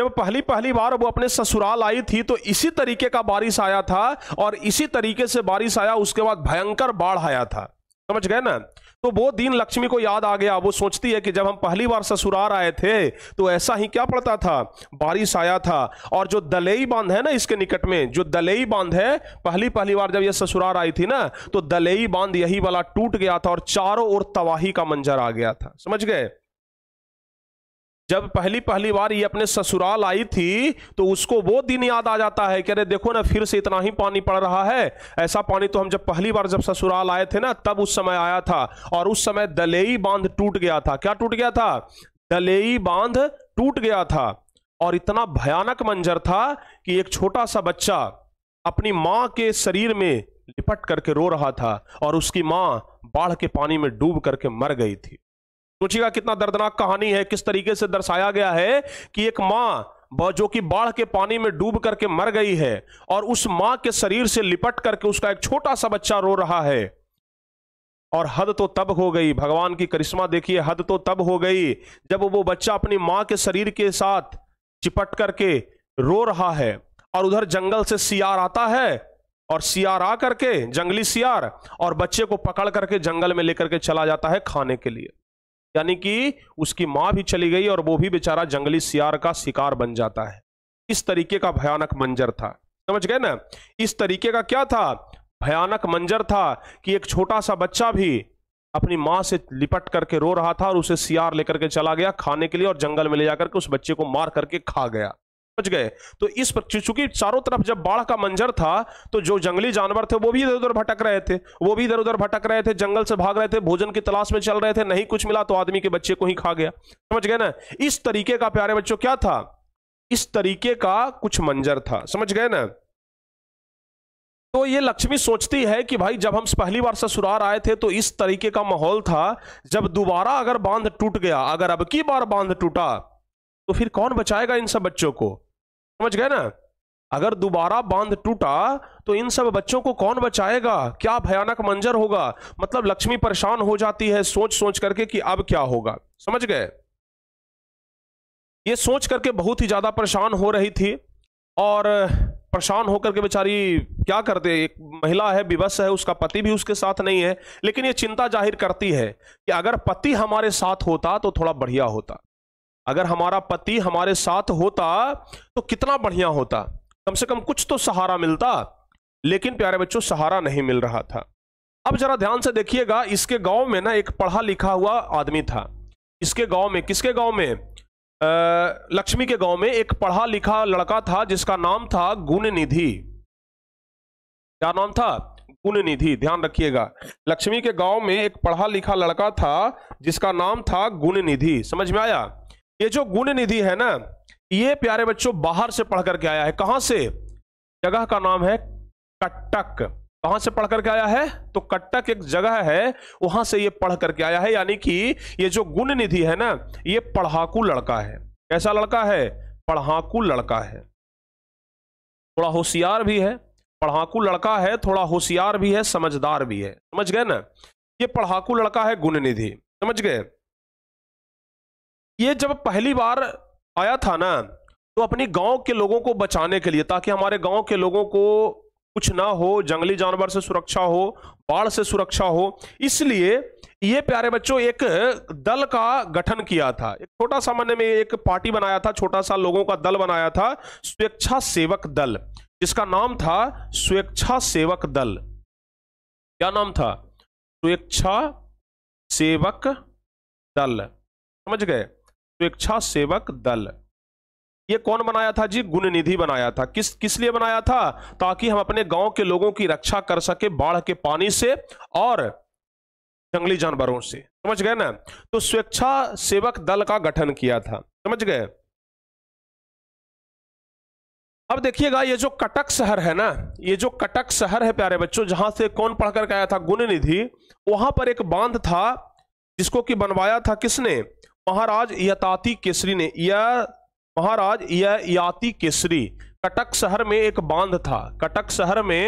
जब पहली पहली बार वो अपने ससुराल आई थी तो इसी तरीके का बारिश आया था और इसी तरीके से बारिश आया उसके बाद भयंकर बाढ़ आया था समझ गए ना तो वो दिन लक्ष्मी को याद आ गया वो सोचती है कि जब हम पहली बार ससुराल आए थे तो ऐसा ही क्या पड़ता था बारिश आया था और जो दलेई बांध है ना इसके निकट में जो दलेई बांध है पहली पहली बार जब ये ससुराल आई थी ना तो दलेई बांध यही वाला टूट गया था और चारों ओर तबाही का मंजर आ गया था समझ गए जब पहली पहली बार ये अपने ससुराल आई थी तो उसको वो दिन याद आ जाता है कि अरे देखो ना फिर से इतना ही पानी पड़ रहा है ऐसा पानी तो हम जब पहली बार जब ससुराल आए थे ना तब उस समय आया था और उस समय दलेई बांध टूट गया था क्या टूट गया था दलेई बांध टूट गया था और इतना भयानक मंजर था कि एक छोटा सा बच्चा अपनी माँ के शरीर में लिपट करके रो रहा था और उसकी माँ बाढ़ के पानी में डूब करके मर गई थी सोचिएगा कितना दर्दनाक कहानी है किस तरीके से दर्शाया गया है कि एक माँ जो कि बाढ़ के पानी में डूब करके मर गई है और उस माँ के शरीर से लिपट करके उसका एक छोटा सा बच्चा रो रहा है और हद तो तब हो गई भगवान की करिश्मा देखिए हद तो तब हो गई जब वो बच्चा अपनी माँ के शरीर के साथ चिपट करके रो रहा है और उधर जंगल से सियार आता है और सियार आ करके जंगली सियार और बच्चे को पकड़ करके जंगल में लेकर के चला जाता है खाने के लिए यानी कि उसकी माँ भी चली गई और वो भी बेचारा जंगली सियार का शिकार बन जाता है इस तरीके का भयानक मंजर था समझ गए ना इस तरीके का क्या था भयानक मंजर था कि एक छोटा सा बच्चा भी अपनी माँ से लिपट करके रो रहा था और उसे सियार लेकर के चला गया खाने के लिए और जंगल में ले जाकर के उस बच्चे को मार करके खा गया बच गए तो इस पर चूंकि चारों तरफ जब बाढ़ का मंजर था तो जो जंगली जानवर थे वो भी इधर उधर भटक रहे थे वो भी इधर उधर भटक रहे थे जंगल से भाग रहे थे भोजन की तलाश में चल रहे थे नहीं कुछ मिला तो आदमी के बच्चे को ही खा गया समझ गए ना इस तरीके का प्यारे बच्चों क्या था इस तरीके का कुछ मंजर था समझ गए ना तो ये लक्ष्मी सोचती है कि भाई जब हम पहली बार ससुराल आए थे तो इस तरीके का माहौल था जब दोबारा अगर बांध टूट गया अगर अब की बार बांध टूटा तो फिर कौन बचाएगा इन सब बच्चों को समझ गए ना अगर दोबारा बांध टूटा तो इन सब बच्चों को कौन बचाएगा क्या भयानक मंजर होगा मतलब लक्ष्मी परेशान हो जाती है सोच सोच करके कि अब क्या होगा समझ गए ये सोच करके बहुत ही ज्यादा परेशान हो रही थी और परेशान होकर के बेचारी क्या करते एक महिला है विवश है उसका पति भी उसके साथ नहीं है लेकिन ये चिंता जाहिर करती है कि अगर पति हमारे साथ होता तो थोड़ा बढ़िया होता अगर हमारा पति हमारे साथ होता तो कितना बढ़िया होता कम से कम कुछ तो सहारा मिलता लेकिन प्यारे बच्चों सहारा नहीं मिल रहा था अब जरा ध्यान से देखिएगा इसके गांव में ना एक पढ़ा लिखा हुआ आदमी था इसके गांव में किसके गांव में लक्ष्मी के गांव में एक पढ़ा लिखा लड़का था जिसका नाम था गुण निधि क्या नाम था गुण निधि ध्यान रखिएगा लक्ष्मी के गांव में एक पढ़ा लिखा लड़का था जिसका नाम था गुण निधि समझ में आया ये जो गुण निधि है ना ये प्यारे बच्चों बाहर से पढ़ करके आया है कहां से जगह का नाम है कटक कहां से पढ़ करके आया है तो कटक एक जगह है वहां से ये पढ़ करके आया है यानी कि ये जो गुण निधि है ना ये पढ़ाकू लड़का है कैसा लड़का है पढ़ाकू लड़का है थोड़ा होशियार भी है पढ़ाकू लड़का है थोड़ा होशियार भी है समझदार भी है समझ गए ना ये पढ़ाकू लड़का है गुण निधि समझ गए ये जब पहली बार आया था ना तो अपने गांव के लोगों को बचाने के लिए ताकि हमारे गांव के लोगों को कुछ ना हो जंगली जानवर से सुरक्षा हो बाढ़ से सुरक्षा हो इसलिए ये प्यारे बच्चों एक दल का गठन किया था एक छोटा सा मन में एक पार्टी बनाया था छोटा सा लोगों का दल बनाया था स्वेच्छा सेवक दल जिसका नाम था स्वेच्छा सेवक दल क्या नाम था स्वेच्छा सेवक दल समझ गए स्वेच्छा सेवक दल ये कौन बनाया था जी गुण निधि बनाया था किस किस लिए बनाया था ताकि हम अपने गांव के लोगों की रक्षा कर सके बाढ़ के पानी से और जंगली जानवरों से समझ गए ना तो स्वेच्छा सेवक दल का गठन किया था समझ गए अब देखिएगा ये जो कटक शहर है ना ये जो कटक शहर है प्यारे बच्चों जहां से कौन पढ़कर आया था गुण निधि वहां पर एक बांध था जिसको कि बनवाया था किसने महाराज यताती केसरी ने यह महाराज यह याति केसरी कटक शहर में एक बांध था कटक शहर में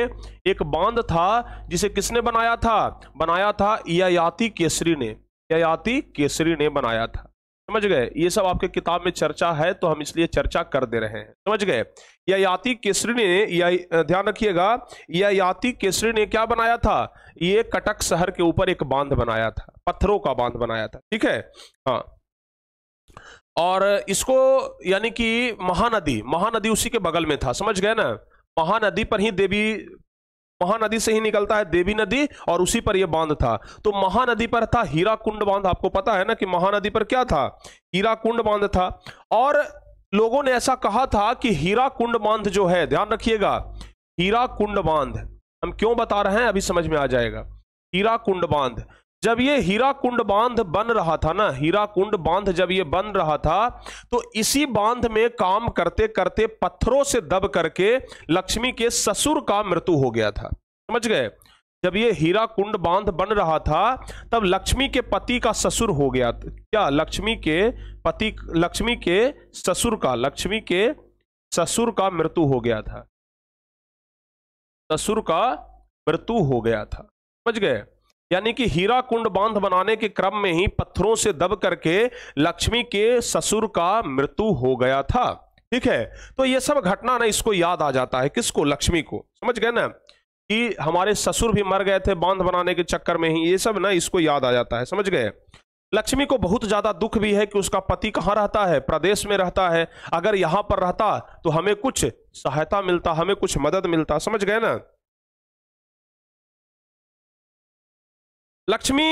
एक बांध था जिसे किसने बनाया था बनाया था ययाति केसरी ने ययाति केसरी ने बनाया था समझ गए ये सब आपके किताब में चर्चा है तो हम इसलिए चर्चा कर दे रहे हैं समझ गए ययाति केसरी ने या ध्यान रखिएगा ययाति केसरी ने क्या बनाया था ये कटक शहर के ऊपर एक बांध बनाया था पत्थरों का बांध बनाया था ठीक है हाँ और इसको यानी कि महानदी महानदी उसी के बगल में था समझ गए ना महानदी पर ही देवी महानदी से ही निकलता है देवी नदी और उसी पर यह बांध था तो महानदी पर था हीरा कुंड बांध आपको पता है ना कि महानदी पर क्या था हीरा कुंड बांध था और लोगों ने ऐसा कहा था कि हीरा कुंड बांध जो है ध्यान रखिएगा हीरा कुंड बांध हम क्यों बता रहे हैं अभी समझ में आ जाएगा हीरा कुंड बांध जब ये हीरा कुंड बांध बन रहा था ना हीरा कुंड बांध जब ये बन रहा था तो इसी बांध में काम करते करते पत्थरों से दब करके लक्ष्मी के ससुर का मृत्यु हो गया था समझ गए जब ये हीरा कुंड बांध बन रहा था तब लक्ष्मी के पति का ससुर हो गया क्या लक्ष्मी के पति लक्ष्मी के ससुर का लक्ष्मी के ससुर का मृत्यु हो गया था ससुर का मृत्यु हो गया था समझ गए यानी कि हीरा कुंड बांध बनाने के क्रम में ही पत्थरों से दब करके लक्ष्मी के ससुर का मृत्यु हो गया था ठीक है तो यह सब घटना ना इसको याद आ जाता है किसको लक्ष्मी को समझ गए ना कि हमारे ससुर भी मर गए थे बांध बनाने के चक्कर में ही ये सब ना इसको याद आ जाता है समझ गए लक्ष्मी को बहुत ज्यादा दुख भी है कि उसका पति कहाँ रहता है प्रदेश में रहता है अगर यहां पर रहता तो हमें कुछ सहायता मिलता हमें कुछ मदद मिलता समझ गए ना लक्ष्मी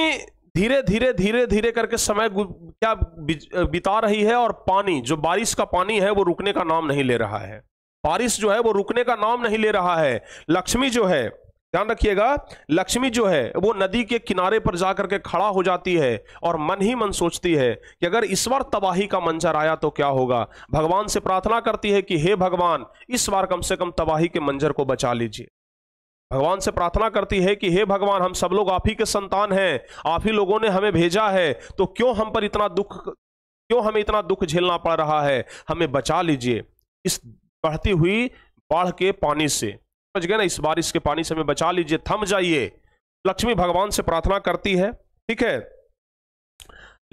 धीरे धीरे धीरे धीरे करके समय क्या बिता रही है और पानी जो बारिश का पानी है वो रुकने का नाम नहीं ले रहा है बारिश जो है वो रुकने का नाम नहीं ले रहा है लक्ष्मी जो है ध्यान रखिएगा लक्ष्मी जो है वो नदी के किनारे पर जाकर के खड़ा हो जाती है और मन ही मन सोचती है कि अगर इस बार तबाही का मंजर आया तो क्या होगा भगवान से प्रार्थना करती है कि हे भगवान इस बार कम से कम तबाही के मंजर को बचा लीजिए भगवान से प्रार्थना करती है कि हे भगवान हम सब लोग आप ही के संतान हैं आप ही लोगों ने हमें भेजा है तो क्यों हम पर इतना दुख क्यों हमें इतना दुख झेलना पड़ रहा है हमें बचा लीजिए इस बढ़ती हुई बाढ़ के पानी से समझ गए ना इस बारिश के पानी से हमें बचा लीजिए थम जाइए लक्ष्मी भगवान से प्रार्थना करती है ठीक है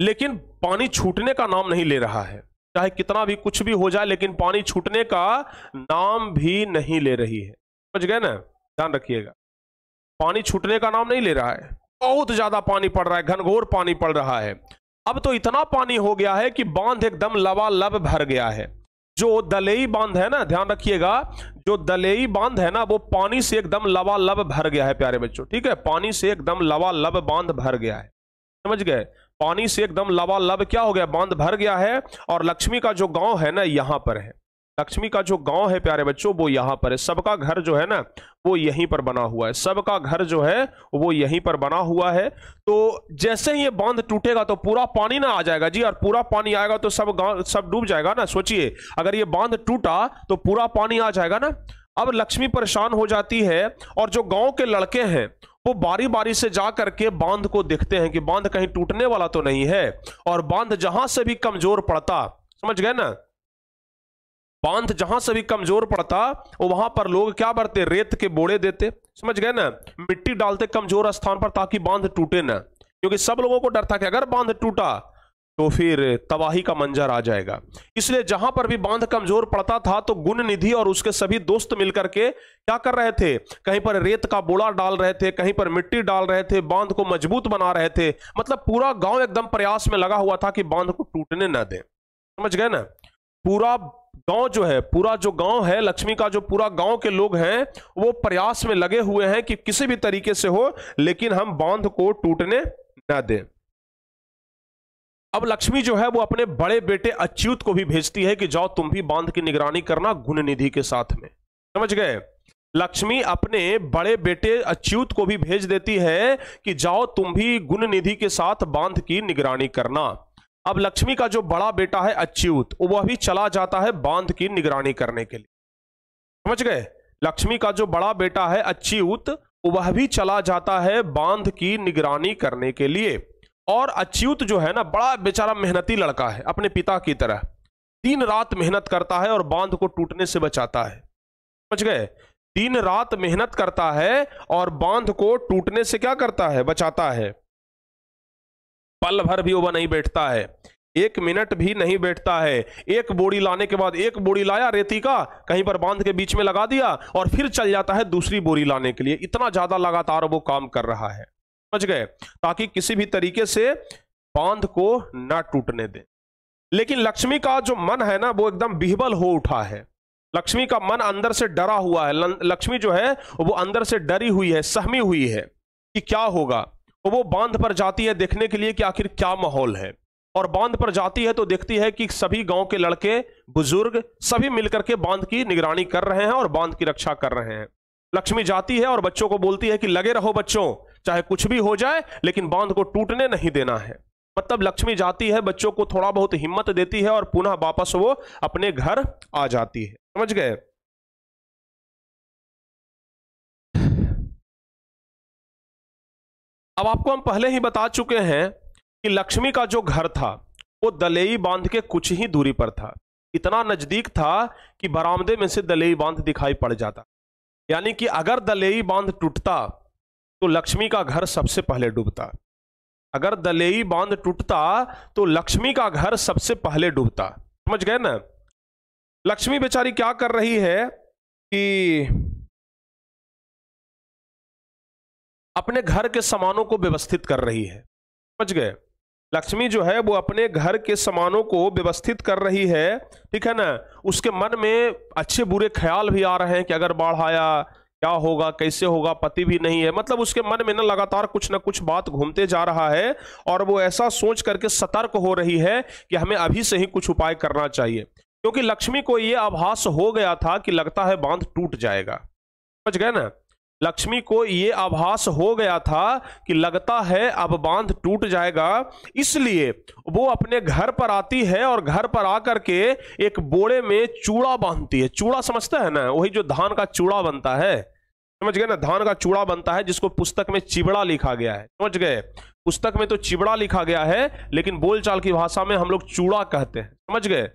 लेकिन पानी छूटने का नाम नहीं ले रहा है चाहे कितना भी कुछ भी हो जाए लेकिन पानी छूटने का नाम भी नहीं ले रही है समझ गए ना ध्यान रखिएगा पानी छूटने का नाम नहीं ले रहा है बहुत ज्यादा पानी पड़ रहा है घनघोर पानी पड़ रहा है अब तो इतना पानी हो गया है कि बांध एकदम लबालब भर गया है जो दलेई बांध है ना ध्यान रखिएगा जो दलेई बांध है ना वो पानी से एकदम लबालब भर गया है प्यारे बच्चों ठीक है पानी से एकदम लबालब बांध भर गया है समझ गए पानी से एकदम लबालब क्या हो गया बांध भर गया है और लक्ष्मी का जो गांव है ना यहां पर है लक्ष्मी का जो गांव है प्यारे बच्चों वो यहाँ पर है सबका घर जो है ना वो यहीं पर बना हुआ है सबका घर जो है वो यहीं पर बना हुआ है तो जैसे ही ये बांध टूटेगा तो पूरा पानी ना आ जाएगा जी और पूरा पानी आएगा तो सब गांव सब डूब जाएगा ना सोचिए अगर ये बांध टूटा तो पूरा पानी आ जाएगा ना अब लक्ष्मी परेशान हो जाती है और जो गांव के लड़के हैं वो बारी बारी से जा करके बांध को देखते हैं कि बांध कहीं टूटने वाला तो नहीं है और बांध जहां से भी कमजोर पड़ता समझ गए ना बांध जहां से भी कमजोर पड़ता वो वहां पर लोग क्या करते रेत के बोड़े देते समझ गए ना मिट्टी डालते कमजोर स्थान पर ताकि बांध टूटे ना क्योंकि सब लोगों को डर था कि अगर बांध टूटा तो फिर तबाही का मंजर आ जाएगा इसलिए जहां पर भी बांध कमजोर पड़ता था तो गुण निधि और उसके सभी दोस्त मिलकर के क्या कर रहे थे कहीं पर रेत का बोड़ा डाल रहे थे कहीं पर मिट्टी डाल रहे थे बांध को मजबूत बना रहे थे मतलब पूरा गांव एकदम प्रयास में लगा हुआ था कि बांध को टूटने ना दें समझ गए ना पूरा गांव जो है पूरा जो गांव है लक्ष्मी का जो पूरा गांव के लोग हैं वो प्रयास में लगे हुए हैं कि किसी भी तरीके से हो लेकिन हम बांध को टूटने न दें अब लक्ष्मी जो है वो अपने बड़े बेटे अच्युत को भी भेजती है कि जाओ तुम भी बांध की निगरानी करना गुण निधि के साथ में समझ गए लक्ष्मी अपने बड़े बेटे अच्युत को भी भेज देती है कि जाओ तुम भी गुण निधि के साथ बांध की निगरानी करना अब लक्ष्मी का जो बड़ा बेटा है अच्युत वह भी चला जाता है बांध की निगरानी करने के लिए समझ गए लक्ष्मी का जो बड़ा बेटा है अच्युत वह भी चला जाता है बांध की निगरानी करने के लिए और अच्युत जो है ना बड़ा बेचारा मेहनती लड़का है अपने पिता की तरह दिन रात मेहनत करता है और बांध को टूटने से बचाता है समझ गए दिन रात मेहनत करता है और बांध को टूटने से क्या करता है बचाता है पल भर भी वह नहीं बैठता है एक मिनट भी नहीं बैठता है एक बोड़ी लाने के बाद एक बोड़ी लाया रेती का कहीं पर बांध के बीच में लगा दिया और फिर चल जाता है दूसरी बोरी लाने के लिए इतना ज्यादा लगातार वो काम कर रहा है समझ गए ताकि किसी भी तरीके से बांध को न टूटने दे लेकिन लक्ष्मी का जो मन है ना वो एकदम बिहबल हो उठा है लक्ष्मी का मन अंदर से डरा हुआ है लक्ष्मी जो है वो अंदर से डरी हुई है सहमी हुई है कि क्या होगा तो वो बांध पर जाती है देखने के लिए कि आखिर क्या माहौल है और बांध पर जाती है तो देखती है कि सभी गांव के लड़के बुजुर्ग सभी मिलकर के बांध की निगरानी कर रहे हैं और बांध की रक्षा कर रहे हैं लक्ष्मी जाती है और बच्चों को बोलती है कि लगे रहो बच्चों चाहे कुछ भी हो जाए लेकिन बांध को टूटने नहीं देना है मतलब लक्ष्मी जाती है बच्चों को थोड़ा बहुत हिम्मत देती है और पुनः वापस वो अपने घर आ जाती है समझ गए अब आपको हम पहले ही बता चुके हैं कि लक्ष्मी का जो घर था वो दलेई बांध के कुछ ही दूरी पर था इतना नजदीक था कि बरामदे में से दलेई बांध दिखाई पड़ जाता यानी कि अगर दलेई बांध टूटता तो लक्ष्मी का घर सबसे पहले डूबता अगर दलेई बांध टूटता तो लक्ष्मी का घर सबसे पहले डूबता समझ गए ना लक्ष्मी बेचारी क्या कर रही है कि अपने घर के सामानों को व्यवस्थित कर रही है समझ गए लक्ष्मी जो है वो अपने घर के सामानों को व्यवस्थित कर रही है ठीक है ना उसके मन में अच्छे बुरे ख्याल भी आ रहे हैं कि अगर बाढ़ आया क्या होगा कैसे होगा पति भी नहीं है मतलब उसके मन में ना लगातार कुछ ना कुछ बात घूमते जा रहा है और वो ऐसा सोच करके सतर्क हो रही है कि हमें अभी से ही कुछ उपाय करना चाहिए क्योंकि लक्ष्मी को ये आभास हो गया था कि लगता है बांध टूट जाएगा समझ गए ना लक्ष्मी को ये आभास हो गया था कि लगता है अब बांध टूट जाएगा इसलिए वो अपने घर पर आती है और घर पर आकर के एक बोड़े में चूड़ा बांधती है चूड़ा समझता है ना वही जो धान का चूड़ा बनता है समझ गए ना धान का चूड़ा बनता है जिसको पुस्तक में चिबड़ा लिखा गया है समझ गए पुस्तक में तो चिबड़ा लिखा गया है लेकिन बोलचाल की भाषा में हम लोग चूड़ा कहते हैं समझ गए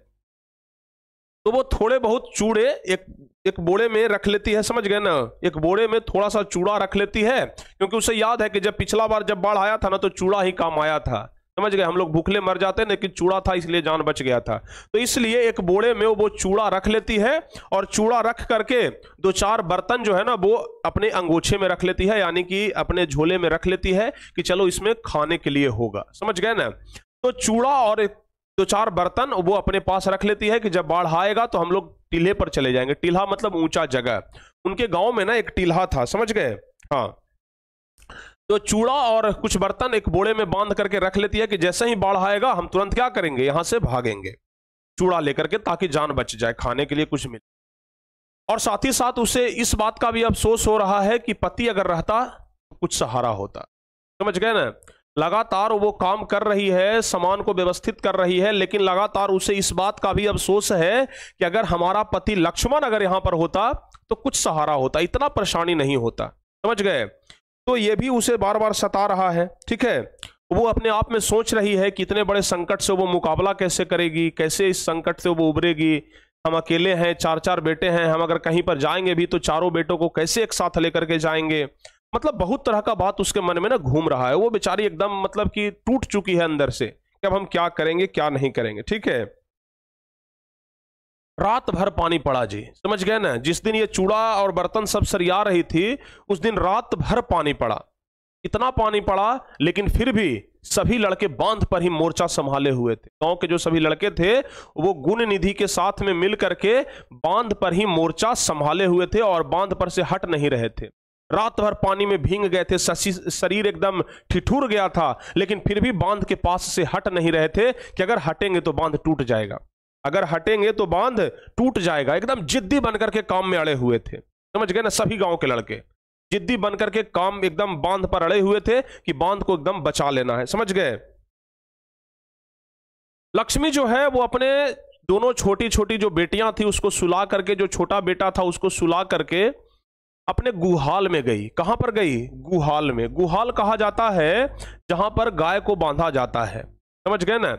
तो वो थोड़े बहुत चूड़े एक एक बोड़े में रख लेती है समझ गए ना एक बोड़े में थोड़ा सा चूड़ा रख लेती है क्योंकि उसे याद है कि जब पिछला बार जब बाढ़ आया था ना तो चूड़ा ही काम आया था समझ गए हम लोग भूखले मर जाते लेकिन चूड़ा था इसलिए जान बच गया था तो इसलिए एक बोड़े में वो चूड़ा रख लेती है और चूड़ा रख करके दो चार बर्तन जो है ना वो अपने अंगोछे में रख लेती है यानी कि अपने झोले में रख लेती है कि चलो इसमें खाने के लिए होगा समझ गए ना तो चूड़ा और एक दो चार बर्तन वो अपने पास रख लेती है कि जब बाढ़ आएगा तो हम लोग टील्हे पर चले जाएंगे टील्हा मतलब ऊंचा जगह उनके गांव में ना एक टील्हा था समझ गए हाँ तो चूड़ा और कुछ बर्तन एक बोड़े में बांध करके रख लेती है कि जैसे ही बाढ़ आएगा हम तुरंत क्या करेंगे यहां से भागेंगे चूड़ा लेकर के ताकि जान बच जाए खाने के लिए कुछ मिले और साथ ही साथ उसे इस बात का भी अफसोस हो रहा है कि पति अगर रहता तो कुछ सहारा होता समझ गए ना लगातार वो काम कर रही है सामान को व्यवस्थित कर रही है लेकिन लगातार उसे इस बात का भी अफसोस है कि अगर हमारा पति लक्ष्मण अगर यहां पर होता तो कुछ सहारा होता इतना परेशानी नहीं होता समझ गए तो ये भी उसे बार बार सता रहा है ठीक है वो अपने आप में सोच रही है कि इतने बड़े संकट से वो मुकाबला कैसे करेगी कैसे इस संकट से वो उभरेगी हम अकेले हैं चार चार बेटे हैं हम अगर कहीं पर जाएंगे भी तो चारों बेटों को कैसे एक साथ लेकर के जाएंगे मतलब बहुत तरह का बात उसके मन में ना घूम रहा है वो बेचारी एकदम मतलब कि टूट चुकी है अंदर से कि अब हम क्या करेंगे क्या नहीं करेंगे ठीक है रात भर पानी पड़ा जी समझ गए ना जिस दिन ये चूड़ा और बर्तन सब सरिया रही थी उस दिन रात भर पानी पड़ा इतना पानी पड़ा लेकिन फिर भी सभी लड़के बांध पर ही मोर्चा संभाले हुए थे गांव के जो सभी लड़के थे वो गुण निधि के साथ में मिल करके बांध पर ही मोर्चा संभाले हुए थे और बांध पर से हट नहीं रहे थे रात भर पानी में भींग गए थे शरीर एकदम ठिठुर गया था लेकिन फिर भी बांध के पास से हट नहीं रहे थे कि अगर हटेंगे तो बांध टूट जाएगा अगर हटेंगे तो बांध टूट जाएगा एकदम जिद्दी बनकर के काम में अड़े हुए थे समझ गए ना सभी गांव के लड़के जिद्दी बनकर के काम एकदम बांध पर अड़े हुए थे कि बांध को एकदम बचा लेना है समझ गए लक्ष्मी जो है वो अपने दोनों छोटी छोटी जो बेटियां थी उसको सुला करके जो छोटा बेटा था उसको सुला करके अपने गुहाल में गई कहां पर गई गुहाल में गुहाल कहा जाता है जहां पर गाय को बांधा जाता है समझ गए ना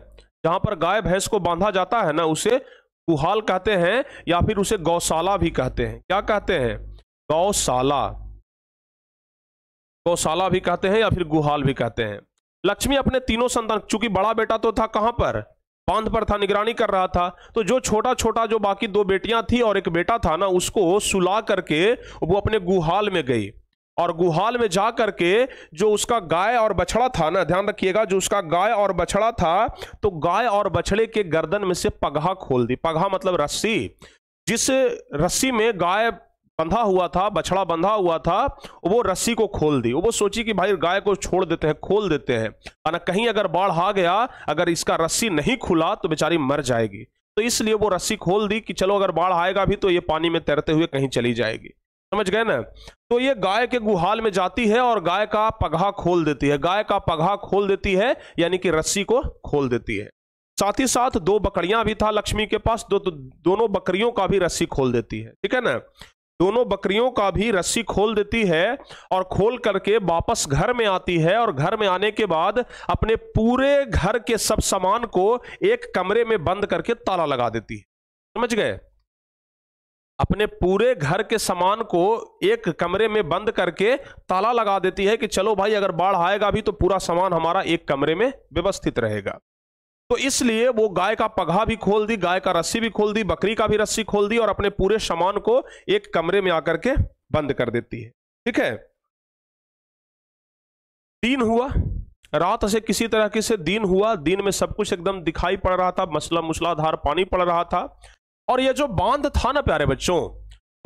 जहां पर गाय भैंस को बांधा जाता है ना उसे गुहाल कहते हैं या फिर उसे गौशाला भी कहते हैं क्या कहते हैं गौशाला गौशाला भी कहते हैं या फिर गुहाल भी कहते हैं लक्ष्मी अपने तीनों संतान चूंकि बड़ा बेटा तो था कहां पर बांध पर था निगरानी कर रहा था तो जो छोटा छोटा जो बाकी दो बेटियां थी और एक बेटा था ना उसको सुला करके वो अपने गुहाल में गई और गुहाल में जा करके जो उसका गाय और बछड़ा था ना ध्यान रखिएगा जो उसका गाय और बछड़ा था तो गाय और बछड़े के गर्दन में से पगहा खोल दी पगहा मतलब रस्सी जिस रस्सी में गाय बंधा हुआ था बछड़ा बंधा हुआ था वो रस्सी को खोल दी वो सोची कि भाई गाय को छोड़ देते हैं खोल देते हैं माना कहीं अगर बाढ़ आ गया अगर इसका रस्सी नहीं खुला तो बेचारी मर जाएगी तो इसलिए वो रस्सी खोल दी कि चलो अगर बाढ़ आएगा भी तो ये पानी में तैरते हुए कहीं चली जाएगी समझ गए ना तो ये गाय के गुहाल में जाती है और गाय का पगहा खोल देती है गाय का पगहा खोल देती है यानी कि रस्सी को खोल देती है साथ ही साथ दो बकरियां भी था लक्ष्मी के पास दो, दो दोनों बकरियों का भी रस्सी खोल देती है ठीक है ना दोनों बकरियों का भी रस्सी खोल देती है और खोल करके वापस घर में आती है और घर में आने के बाद अपने पूरे घर के सब सामान को एक कमरे में बंद करके ताला लगा देती है समझ गए अपने पूरे घर के सामान को एक कमरे में बंद करके ताला लगा देती है कि चलो भाई अगर बाढ़ आएगा भी तो पूरा सामान हमारा एक कमरे में व्यवस्थित रहेगा तो इसलिए वो गाय का पगहा भी खोल दी गाय का रस्सी भी खोल दी बकरी का भी रस्सी खोल दी और अपने पूरे सामान को एक कमरे में आकर के बंद कर देती है ठीक है दिन हुआ रात से किसी तरह की से दिन हुआ दिन में सब कुछ एकदम दिखाई पड़ रहा था मसला मुसलाधार पानी पड़ रहा था और यह जो बांध था ना प्यारे बच्चों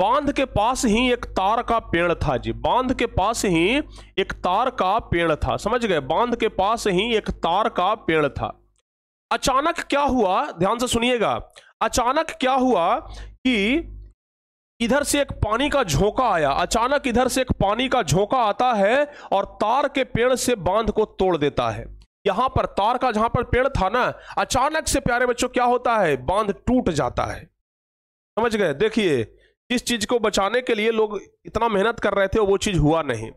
बांध के पास ही एक तार का पेड़ था जी बांध के पास ही एक तार का पेड़ था समझ गए बांध के पास ही एक तार का पेड़ था अचानक क्या हुआ ध्यान से सुनिएगा अचानक क्या हुआ कि इधर से एक पानी का झोंका आया अचानक इधर से एक पानी का झोंका आता है और तार के पेड़ से बांध को तोड़ देता है यहां पर तार का जहां पर पेड़ था ना अचानक से प्यारे बच्चों क्या होता है बांध टूट जाता है समझ गए देखिए जिस चीज को बचाने के लिए लोग इतना मेहनत कर रहे थे वो चीज हुआ नहीं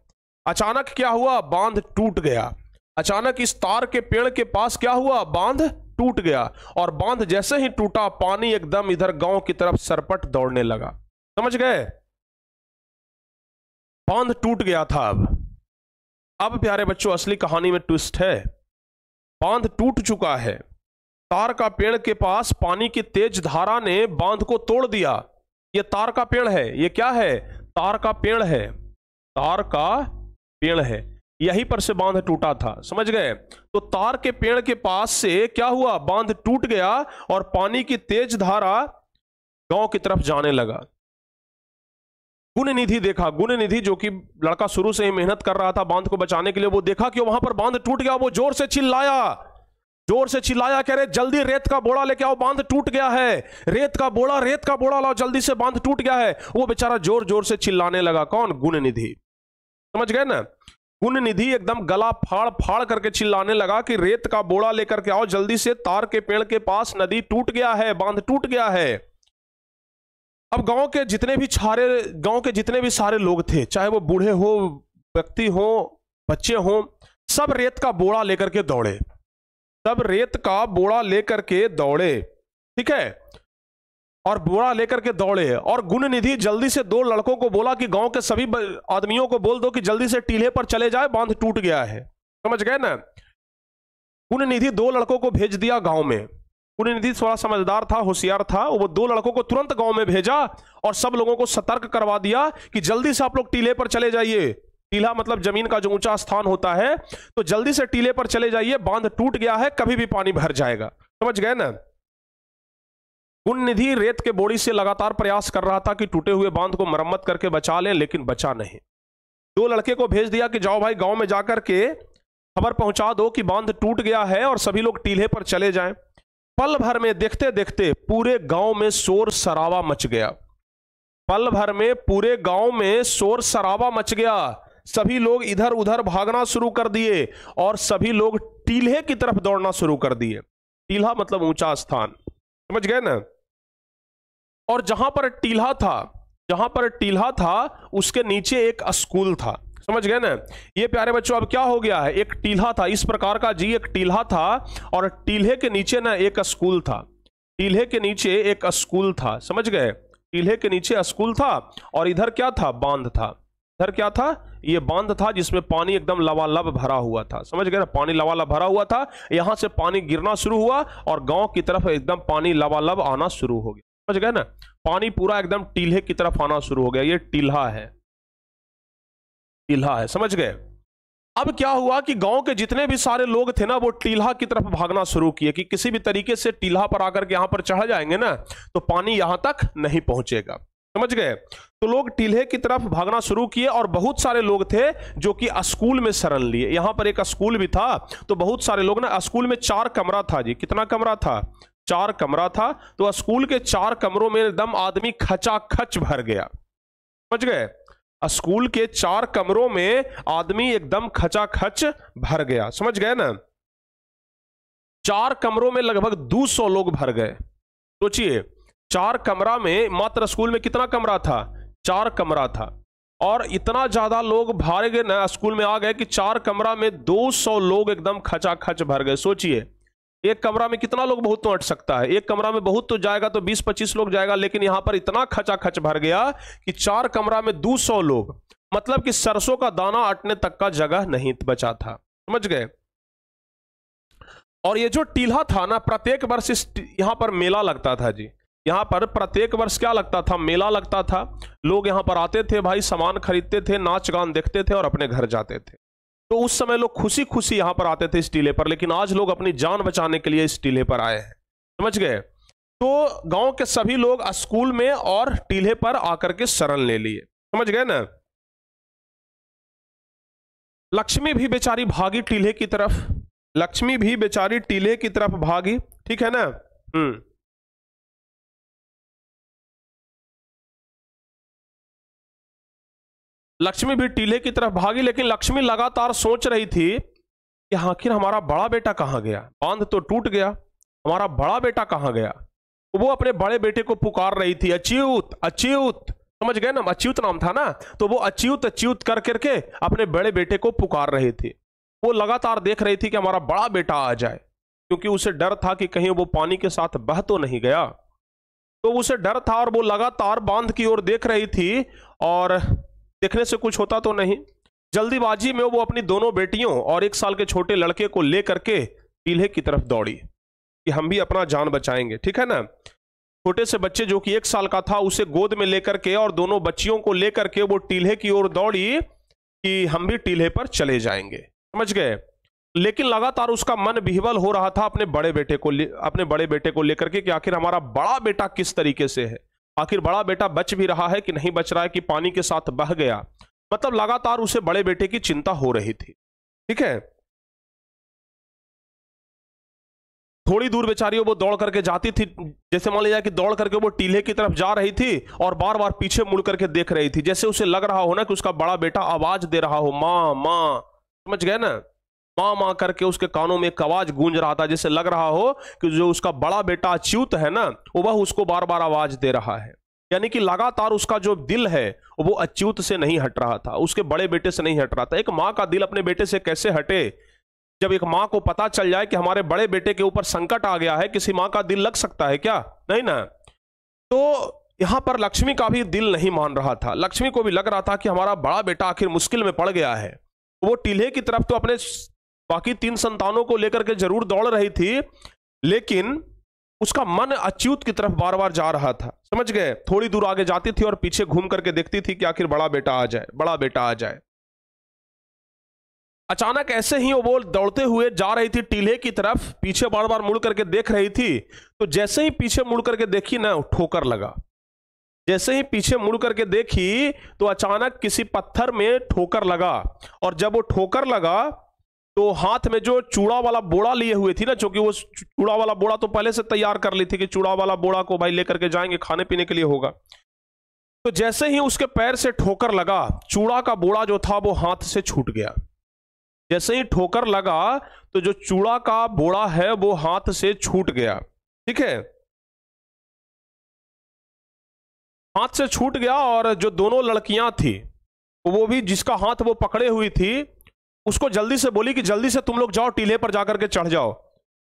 अचानक क्या हुआ बांध टूट गया अचानक इस तार के पेड़ के पास क्या हुआ बांध टूट गया और बांध जैसे ही टूटा पानी एकदम इधर गांव की तरफ सरपट दौड़ने लगा समझ गए बांध टूट गया था अब अब प्यारे बच्चों असली कहानी में ट्विस्ट है बांध टूट चुका है तार का पेड़ के पास पानी की तेज धारा ने बांध को तोड़ दिया यह तार का पेड़ है यह क्या है तार का पेड़ है तार का पेड़ है यहीं पर से बांध टूटा था समझ गए तो तार के पेड़ के पास से क्या हुआ बांध टूट गया और पानी की तेज धारा गांव की तरफ जाने लगा गुण निधि देखा गुण निधि जो कि लड़का शुरू से ही मेहनत कर रहा था बांध को बचाने के लिए वो देखा कि वहां पर बांध टूट गया वो जोर से चिल्लाया जोर से चिल्लाया कह रहे जल्दी रेत का बोड़ा लेके आओ बांध टूट गया है रेत का बोड़ा रेत का बोड़ा लाओ जल्दी से बांध टूट गया है वो बेचारा जोर जोर से चिल्लाने लगा कौन गुण निधि समझ गए ना कुन निधि एकदम गला फाड़ फाड़ करके चिल्लाने लगा कि रेत का बोड़ा लेकर के आओ जल्दी से तार के पेड़ के पास नदी टूट गया है बांध टूट गया है अब गांव के जितने भी छारे गांव के जितने भी सारे लोग थे चाहे वो बूढ़े हो व्यक्ति हो बच्चे हो सब रेत का बोड़ा लेकर के दौड़े सब रेत का बोड़ा लेकर के दौड़े ठीक है और बोरा लेकर के दौड़े और गुण निधि जल्दी से दो लड़कों को बोला कि गांव के सभी आदमियों को बोल दो कि जल्दी से टीले पर चले जाए बांध टूट गया है समझ गए ना गुण निधि दो लड़कों को भेज दिया गांव में गुण निधि थोड़ा समझदार था होशियार था वो दो लड़कों को तुरंत गांव में भेजा और सब लोगों को सतर्क करवा दिया कि जल्दी से आप लोग टीले पर चले जाइए टीला मतलब जमीन का जो ऊंचा स्थान होता है तो जल्दी से टीले पर चले जाइए बांध टूट गया है कभी भी पानी भर जाएगा समझ गए ना कुन निधि रेत के बोड़ी से लगातार प्रयास कर रहा था कि टूटे हुए बांध को मरम्मत करके बचा ले, लेकिन बचा नहीं दो लड़के को भेज दिया कि जाओ भाई गांव में जाकर के खबर पहुंचा दो कि बांध टूट गया है और सभी लोग टीले पर चले जाएं पल भर में देखते देखते पूरे गांव में शोर शराबा मच गया पल भर में पूरे गांव में शोर शराबा मच गया सभी लोग इधर उधर भागना शुरू कर दिए और सभी लोग टील्हे की तरफ दौड़ना शुरू कर दिए टीला मतलब ऊंचा स्थान समझ गए ना और जहां पर टीला था जहां पर टीला था उसके नीचे एक स्कूल था समझ गए ना ये प्यारे बच्चों अब क्या हो गया है एक टीला था इस प्रकार का जी एक टीला था और टील्हे के नीचे ना एक स्कूल था टील्हे के नीचे एक स्कूल था समझ गए टील्हे के नीचे स्कूल था और इधर क्या था बांध था इधर क्या था ये बांध था जिसमें पानी एकदम लवालब भरा हुआ था समझ गए ना पानी लवालब भरा हुआ था यहाँ से पानी गिरना शुरू हुआ और गांव की तरफ एकदम पानी लवालब आना शुरू हो गया समझ गए ना पानी पूरा एकदम टील्हे की तरफ आना शुरू हो गया ये टील्हा है टीला है समझ गए अब क्या हुआ कि गांव के जितने भी सारे लोग थे ना वो टील्हा की तरफ भागना शुरू किए कि किसी भी तरीके से टील्हा पर आकर के यहां पर चढ़ जाएंगे ना तो पानी यहां तक नहीं पहुंचेगा समझ गए तो लोग टील्हे की तरफ भागना शुरू किए और बहुत सारे लोग थे जो कि स्कूल में शरण लिए यहां पर एक स्कूल भी था तो बहुत सारे लोग ना स्कूल में चार कमरा था जी कितना कमरा था चार कमरा था तो स्कूल के चार कमरों में एकदम आदमी खचा खच भर गया समझ गए स्कूल के चार कमरों में आदमी एकदम खचा खच भर गया समझ गए ना चार कमरों में लगभग 200 लोग भर गए सोचिए तो चार कमरा में मात्र स्कूल में कितना कमरा था चार कमरा था और इतना ज़्यादा लोग भार गए ना स्कूल में आ गए कि चार कमरा में 200 लोग एकदम खचा खच भर गए सोचिए एक कमरा में कितना लोग बहुत तो अट सकता है एक कमरा में बहुत तो जाएगा तो 20-25 लोग जाएगा लेकिन यहां पर इतना खचा खच भर गया कि चार कमरा में 200 लोग मतलब कि सरसों का दाना अटने तक का जगह नहीं बचा था समझ गए और ये जो टीला था ना प्रत्येक वर्ष यहाँ पर मेला लगता था जी यहाँ पर प्रत्येक वर्ष क्या लगता था मेला लगता था लोग यहाँ पर आते थे भाई सामान खरीदते थे नाच गान देखते थे और अपने घर जाते थे तो उस समय लोग खुशी खुशी यहाँ पर आते थे इस टीले पर लेकिन आज लोग अपनी जान बचाने के लिए इस टीले पर आए हैं समझ गए तो गांव के सभी लोग स्कूल में और टीले पर आकर के शरण ले लिए समझ गए ना लक्ष्मी भी बेचारी भागी टीले की तरफ लक्ष्मी भी बेचारी टीले की तरफ भागी ठीक है ना हम्म लक्ष्मी भी टीले की तरफ भागी लेकिन लक्ष्मी लगातार सोच रही थी कि आखिर हमारा बड़ा बेटा कहाँ गया बांध तो टूट गया हमारा बड़ा बेटा कहाँ गया तो वो अपने बड़े बेटे को पुकार रही थी अच्युत अच्युत समझ गए ना अच्युत नाम था ना तो वो अच्युत अच्युत कर करके अपने बड़े बेटे को पुकार रही थी वो लगातार देख रही थी कि हमारा बड़ा बेटा आ जाए क्योंकि उसे डर था कि कहीं वो पानी के साथ बह तो नहीं गया तो उसे डर था और वो लगातार बांध की ओर देख रही थी और देखने से कुछ होता तो नहीं जल्दीबाजी में वो अपनी दोनों बेटियों और एक साल के छोटे लड़के को लेकर के टील्हे की तरफ दौड़ी कि हम भी अपना जान बचाएंगे ठीक है ना छोटे से बच्चे जो कि एक साल का था उसे गोद में लेकर के और दोनों बच्चियों को लेकर के वो टील्हे की ओर दौड़ी कि हम भी टील्हे पर चले जाएंगे समझ गए लेकिन लगातार उसका मन बिहवल हो रहा था अपने बड़े बेटे को अपने बड़े बेटे को लेकर के कि आखिर हमारा बड़ा बेटा किस तरीके से है आखिर बड़ा बेटा बच भी रहा है कि नहीं बच रहा है कि पानी के साथ बह गया मतलब लगातार उसे बड़े बेटे की चिंता हो रही थी ठीक है थोड़ी दूर बेचारी वो दौड़ करके जाती थी जैसे मान लिया कि दौड़ करके वो टीले की तरफ जा रही थी और बार बार पीछे मुड़ करके देख रही थी जैसे उसे लग रहा हो ना कि उसका बड़ा बेटा आवाज दे रहा हो माँ माँ समझ गए ना माँ माँ करके उसके कानों में एक आवाज गूंज रहा था जैसे लग रहा हो कि जो उसका बड़ा बेटा अच्युत है ना वह उसको बार बार आवाज दे रहा है यानी कि लगातार उसका जो दिल है वो अच्युत से नहीं हट रहा था उसके बड़े बेटे से नहीं हट रहा था एक माँ का दिल अपने बेटे से कैसे हटे जब एक माँ को पता चल जाए कि हमारे बड़े बेटे के ऊपर संकट आ गया है किसी माँ का दिल लग सकता है क्या नहीं ना तो यहां पर लक्ष्मी का भी दिल नहीं मान रहा था लक्ष्मी को भी लग रहा था कि हमारा बड़ा बेटा आखिर मुश्किल में पड़ गया है वो टील्हे की तरफ तो अपने बाकी तीन संतानों को लेकर के जरूर दौड़ रही थी लेकिन उसका मन अच्युत की तरफ बार बार जा रहा था समझ गए थोड़ी दूर आगे जाती थी और पीछे घूम करके देखती थी कि आखिर बड़ा बेटा आ जाए बड़ा बेटा आ जाए अचानक ऐसे ही वो दौड़ते हुए जा रही थी टीले की तरफ पीछे बार बार मुड़ करके देख रही थी तो जैसे ही पीछे मुड़ करके देखी ना ठोकर लगा जैसे ही पीछे मुड़ करके देखी तो अचानक किसी पत्थर में ठोकर लगा और जब वो ठोकर लगा तो हाथ में जो चूड़ा वाला बोड़ा लिए हुए थी ना चूंकि वो चूड़ा वाला बोड़ा तो पहले से तैयार कर ली थी कि चूड़ा वाला बोड़ा को भाई लेकर के जाएंगे खाने पीने के लिए होगा तो जैसे ही उसके पैर से ठोकर लगा चूड़ा का बोड़ा जो था वो हाथ से छूट गया जैसे ही ठोकर लगा तो जो चूड़ा का बोड़ा है वो हाथ से छूट गया ठीक है हाथ से छूट गया और जो दोनों लड़कियां थी वो भी जिसका हाथ वो पकड़े हुई थी उसको जल्दी से बोली कि जल्दी से तुम लोग जाओ टीले पर जाकर के चढ़ जाओ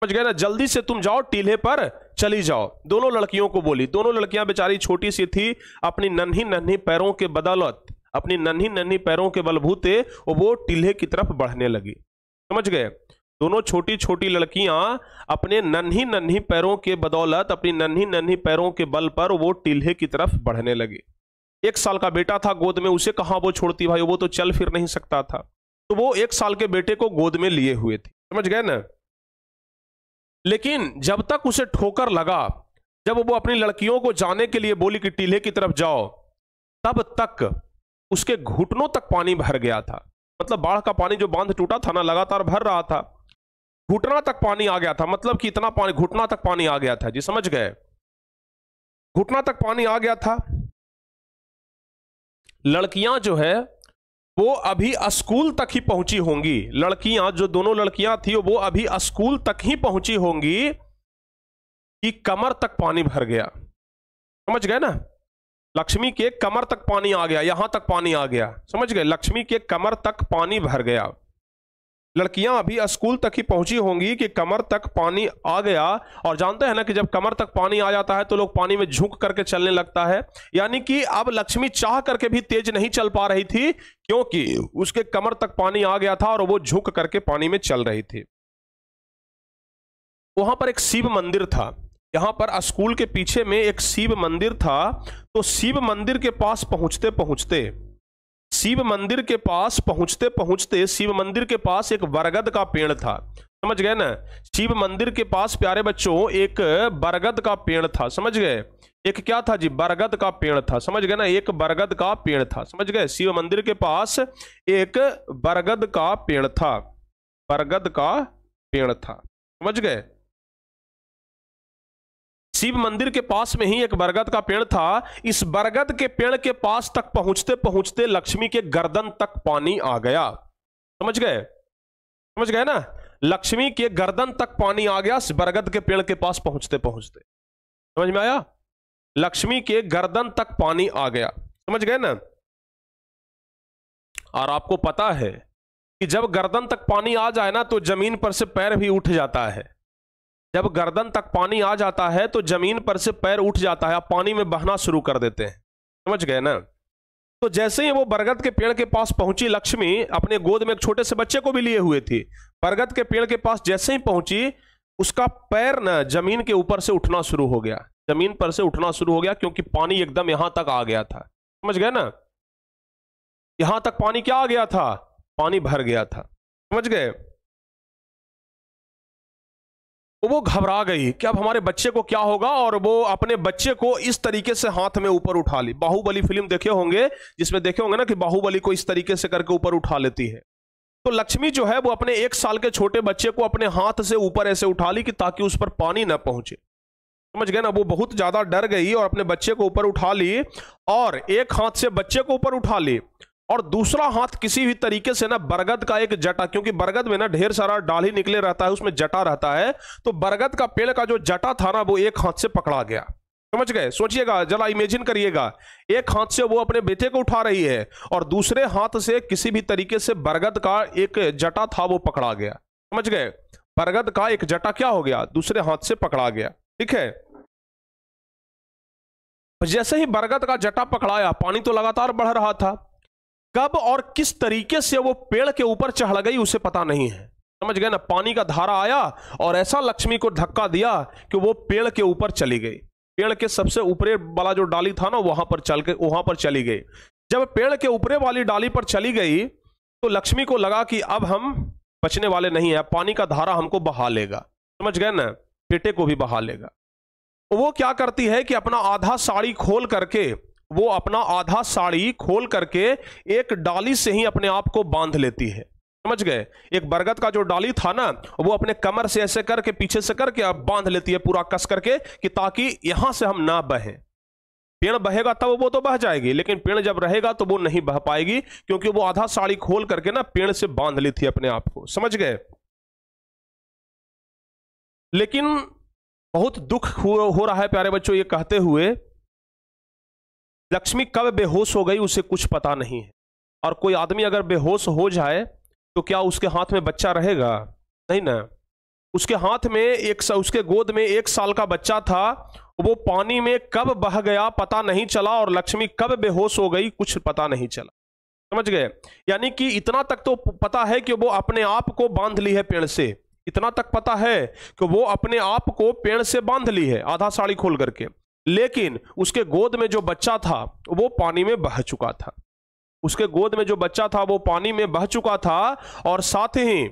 समझ गए ना जल्दी से तुम जाओ टीले पर चली जाओ दोनों लड़कियों को बोली दोनों लड़कियां बेचारी छोटी सी थी अपनी नन्ही नन्ही पैरों के बदौलत अपनी नन्ही नन्ही पैरों के बलबूते वो टीले की तरफ बढ़ने लगी समझ गए दोनों छोटी छोटी लड़कियां अपने नन्ही नन्ही पैरों के बदौलत अपनी नन्ही नन्ही पैरों के बल पर वो टील्हे की तरफ बढ़ने लगी एक साल का बेटा था गोद में उसे कहाँ वो छोड़ती भाई वो तो चल फिर नहीं सकता था तो वो एक साल के बेटे को गोद में लिए हुए थे समझ गए ना लेकिन जब तक उसे ठोकर लगा जब वो अपनी लड़कियों को जाने के लिए बोली कि टीले की तरफ जाओ तब तक उसके घुटनों तक पानी भर गया था मतलब बाढ़ का पानी जो बांध टूटा था ना लगातार भर रहा था घुटना तक पानी आ गया था मतलब कि इतना पानी घुटना तक पानी आ गया था जी समझ गए घुटना तक पानी आ गया था लड़कियां जो है वो अभी स्कूल तक ही पहुंची होंगी लड़कियां जो दोनों लड़कियां थी वो अभी स्कूल तक ही पहुंची होंगी कि कमर तक पानी भर गया समझ गए ना लक्ष्मी के कमर तक पानी आ गया यहां तक पानी आ गया समझ गए लक्ष्मी के कमर तक पानी भर गया लड़कियां अभी स्कूल तक ही पहुंची होंगी कि कमर तक पानी आ गया और जानते हैं ना कि जब कमर तक पानी आ जाता है तो लोग पानी में झुक करके चलने लगता है यानी कि अब लक्ष्मी चाह करके भी तेज नहीं चल पा रही थी क्योंकि उसके कमर तक पानी आ गया था और वो झुक करके पानी में चल रही थी वहां पर एक शिव मंदिर था यहाँ पर स्कूल के पीछे में एक शिव मंदिर था तो शिव मंदिर के पास पहुंचते पहुंचते शिव मंदिर के पास पहुंचते पहुंचते शिव मंदिर के पास एक बरगद का पेड़ था समझ गए ना शिव मंदिर के पास प्यारे बच्चों एक बरगद का पेड़ था समझ गए एक क्या था जी बरगद का पेड़ था समझ गए ना एक बरगद का पेड़ था समझ गए शिव मंदिर के पास एक बरगद का पेड़ था बरगद का पेड़ था समझ गए शिव मंदिर के पास में ही एक बरगद का पेड़ था इस बरगद के पेड़ के पास तक पहुंचते पहुंचते लक्ष्मी के गर्दन तक पानी आ गया समझ गए समझ गए ना लक्ष्मी के गर्दन तक पानी आ गया बरगद के पेड़ के पास पहुंचते पहुंचते समझ में आया लक्ष्मी के गर्दन तक पानी आ गया समझ गए ना और आपको पता है कि जब गर्दन तक पानी आ जाए ना तो जमीन पर से पैर भी उठ जाता है जब गर्दन तक पानी आ जाता है तो जमीन पर से पैर उठ जाता है आप पानी में बहना शुरू कर देते हैं समझ गए ना तो जैसे ही वो बरगद के पेड़ के पास पहुंची लक्ष्मी अपने गोद में एक छोटे से बच्चे को भी लिए हुए थी बरगद के पेड़ के पास जैसे ही पहुंची उसका पैर न जमीन के ऊपर से उठना शुरू हो गया जमीन पर से उठना शुरू हो गया क्योंकि पानी एकदम यहां तक आ गया था समझ गए ना यहां तक पानी क्या आ गया था पानी भर गया था समझ गए तो वो घबरा गई कि अब हमारे बच्चे को क्या होगा और वो अपने बच्चे को इस तरीके से हाथ में ऊपर उठा ली बाहुबली फिल्म देखे होंगे जिसमें देखे होंगे ना कि बाहुबली को इस तरीके से करके ऊपर उठा लेती है तो लक्ष्मी जो है वो अपने एक साल के छोटे बच्चे को अपने हाथ से ऊपर ऐसे उठा ली कि ताकि उस पर पानी ना पहुंचे समझ गए ना वो बहुत ज़्यादा डर गई और अपने बच्चे को ऊपर उठा ली और एक हाथ से बच्चे को ऊपर उठा ली और दूसरा हाथ किसी भी तरीके से ना बरगद का एक जटा क्योंकि बरगद में ना ढेर सारा डाल ही निकले रहता है उसमें जटा रहता है तो बरगद का पेड़ का जो जटा था ना वो एक हाथ से पकड़ा गया समझ गए सोचिएगा जरा इमेजिन करिएगा एक हाथ से वो अपने बेटे को उठा रही है और दूसरे हाथ से किसी भी तरीके से बरगद का एक जटा था वो पकड़ा गया समझ गए बरगद का एक जटा क्या हो गया दूसरे हाथ से पकड़ा गया ठीक है जैसे ही बरगद का जटा पकड़ाया पानी तो लगातार बढ़ रहा था कब और किस तरीके से वो पेड़ के ऊपर चढ़ गई उसे पता नहीं है समझ गए ना पानी का धारा आया और ऐसा लक्ष्मी को धक्का दिया कि वो पेड़ के ऊपर चली गई पेड़ के सबसे ऊपरे वाला जो डाली था ना वहां पर चल के वहां पर चली गई जब पेड़ के ऊपरे वाली डाली पर चली गई तो लक्ष्मी को लगा कि अब हम बचने वाले नहीं है पानी का धारा हमको बहा लेगा समझ गए ना बेटे को भी बहा लेगा वो क्या करती है कि अपना आधा साड़ी खोल करके वो अपना आधा साड़ी खोल करके एक डाली से ही अपने आप को बांध लेती है समझ गए एक बरगद का जो डाली था ना वो अपने कमर से ऐसे करके पीछे से करके अब बांध लेती है पूरा कस करके कि ताकि यहां से हम ना बहे पेड़ बहेगा तब वो तो बह जाएगी लेकिन पेड़ जब रहेगा तो वो नहीं बह पाएगी क्योंकि वो आधा साड़ी खोल करके ना पेड़ से बांध ली थी अपने आप को समझ गए लेकिन बहुत दुख हो रहा है प्यारे बच्चों ये कहते हुए लक्ष्मी कब बेहोश हो गई उसे कुछ पता नहीं है और कोई आदमी अगर बेहोश हो जाए तो क्या उसके हाथ में बच्चा रहेगा नहीं ना उसके हाथ में एक उसके गोद में एक साल का बच्चा था वो पानी में कब बह गया पता नहीं चला और लक्ष्मी कब बेहोश हो गई कुछ पता नहीं चला समझ गए यानी कि इतना तक तो पता है कि वो अपने आप को बांध ली है पेड़ से इतना तक पता है कि वो अपने आप को पेड़ से बांध ली है आधा साड़ी खोल करके लेकिन उसके गोद में जो बच्चा था वो पानी में बह चुका था उसके गोद में जो बच्चा था वो पानी में बह चुका था और साथ ही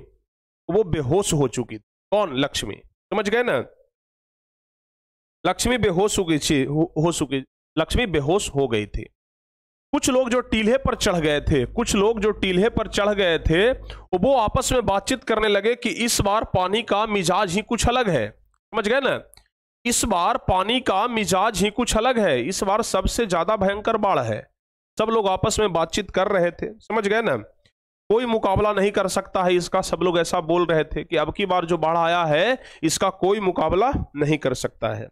वो बेहोश हो चुकी थी कौन लक्ष्मी समझ गए ना लक्ष्मी बेहोश हो गई थी हो चुकी लक्ष्मी बेहोश हो गई थी कुछ लोग जो टील्हे पर चढ़ गए थे कुछ लोग जो टील्हे पर चढ़ गए थे वो आपस में बातचीत करने लगे कि इस बार पानी का मिजाज ही कुछ अलग है समझ गए ना इस बार पानी का मिजाज ही कुछ अलग है इस बार सबसे ज्यादा भयंकर बाढ़ है सब लोग आपस में बातचीत कर रहे थे समझ गए ना कोई मुकाबला नहीं कर सकता है इसका सब लोग ऐसा बोल रहे थे कि अब की बार जो बाढ़ आया है इसका कोई मुकाबला नहीं कर सकता है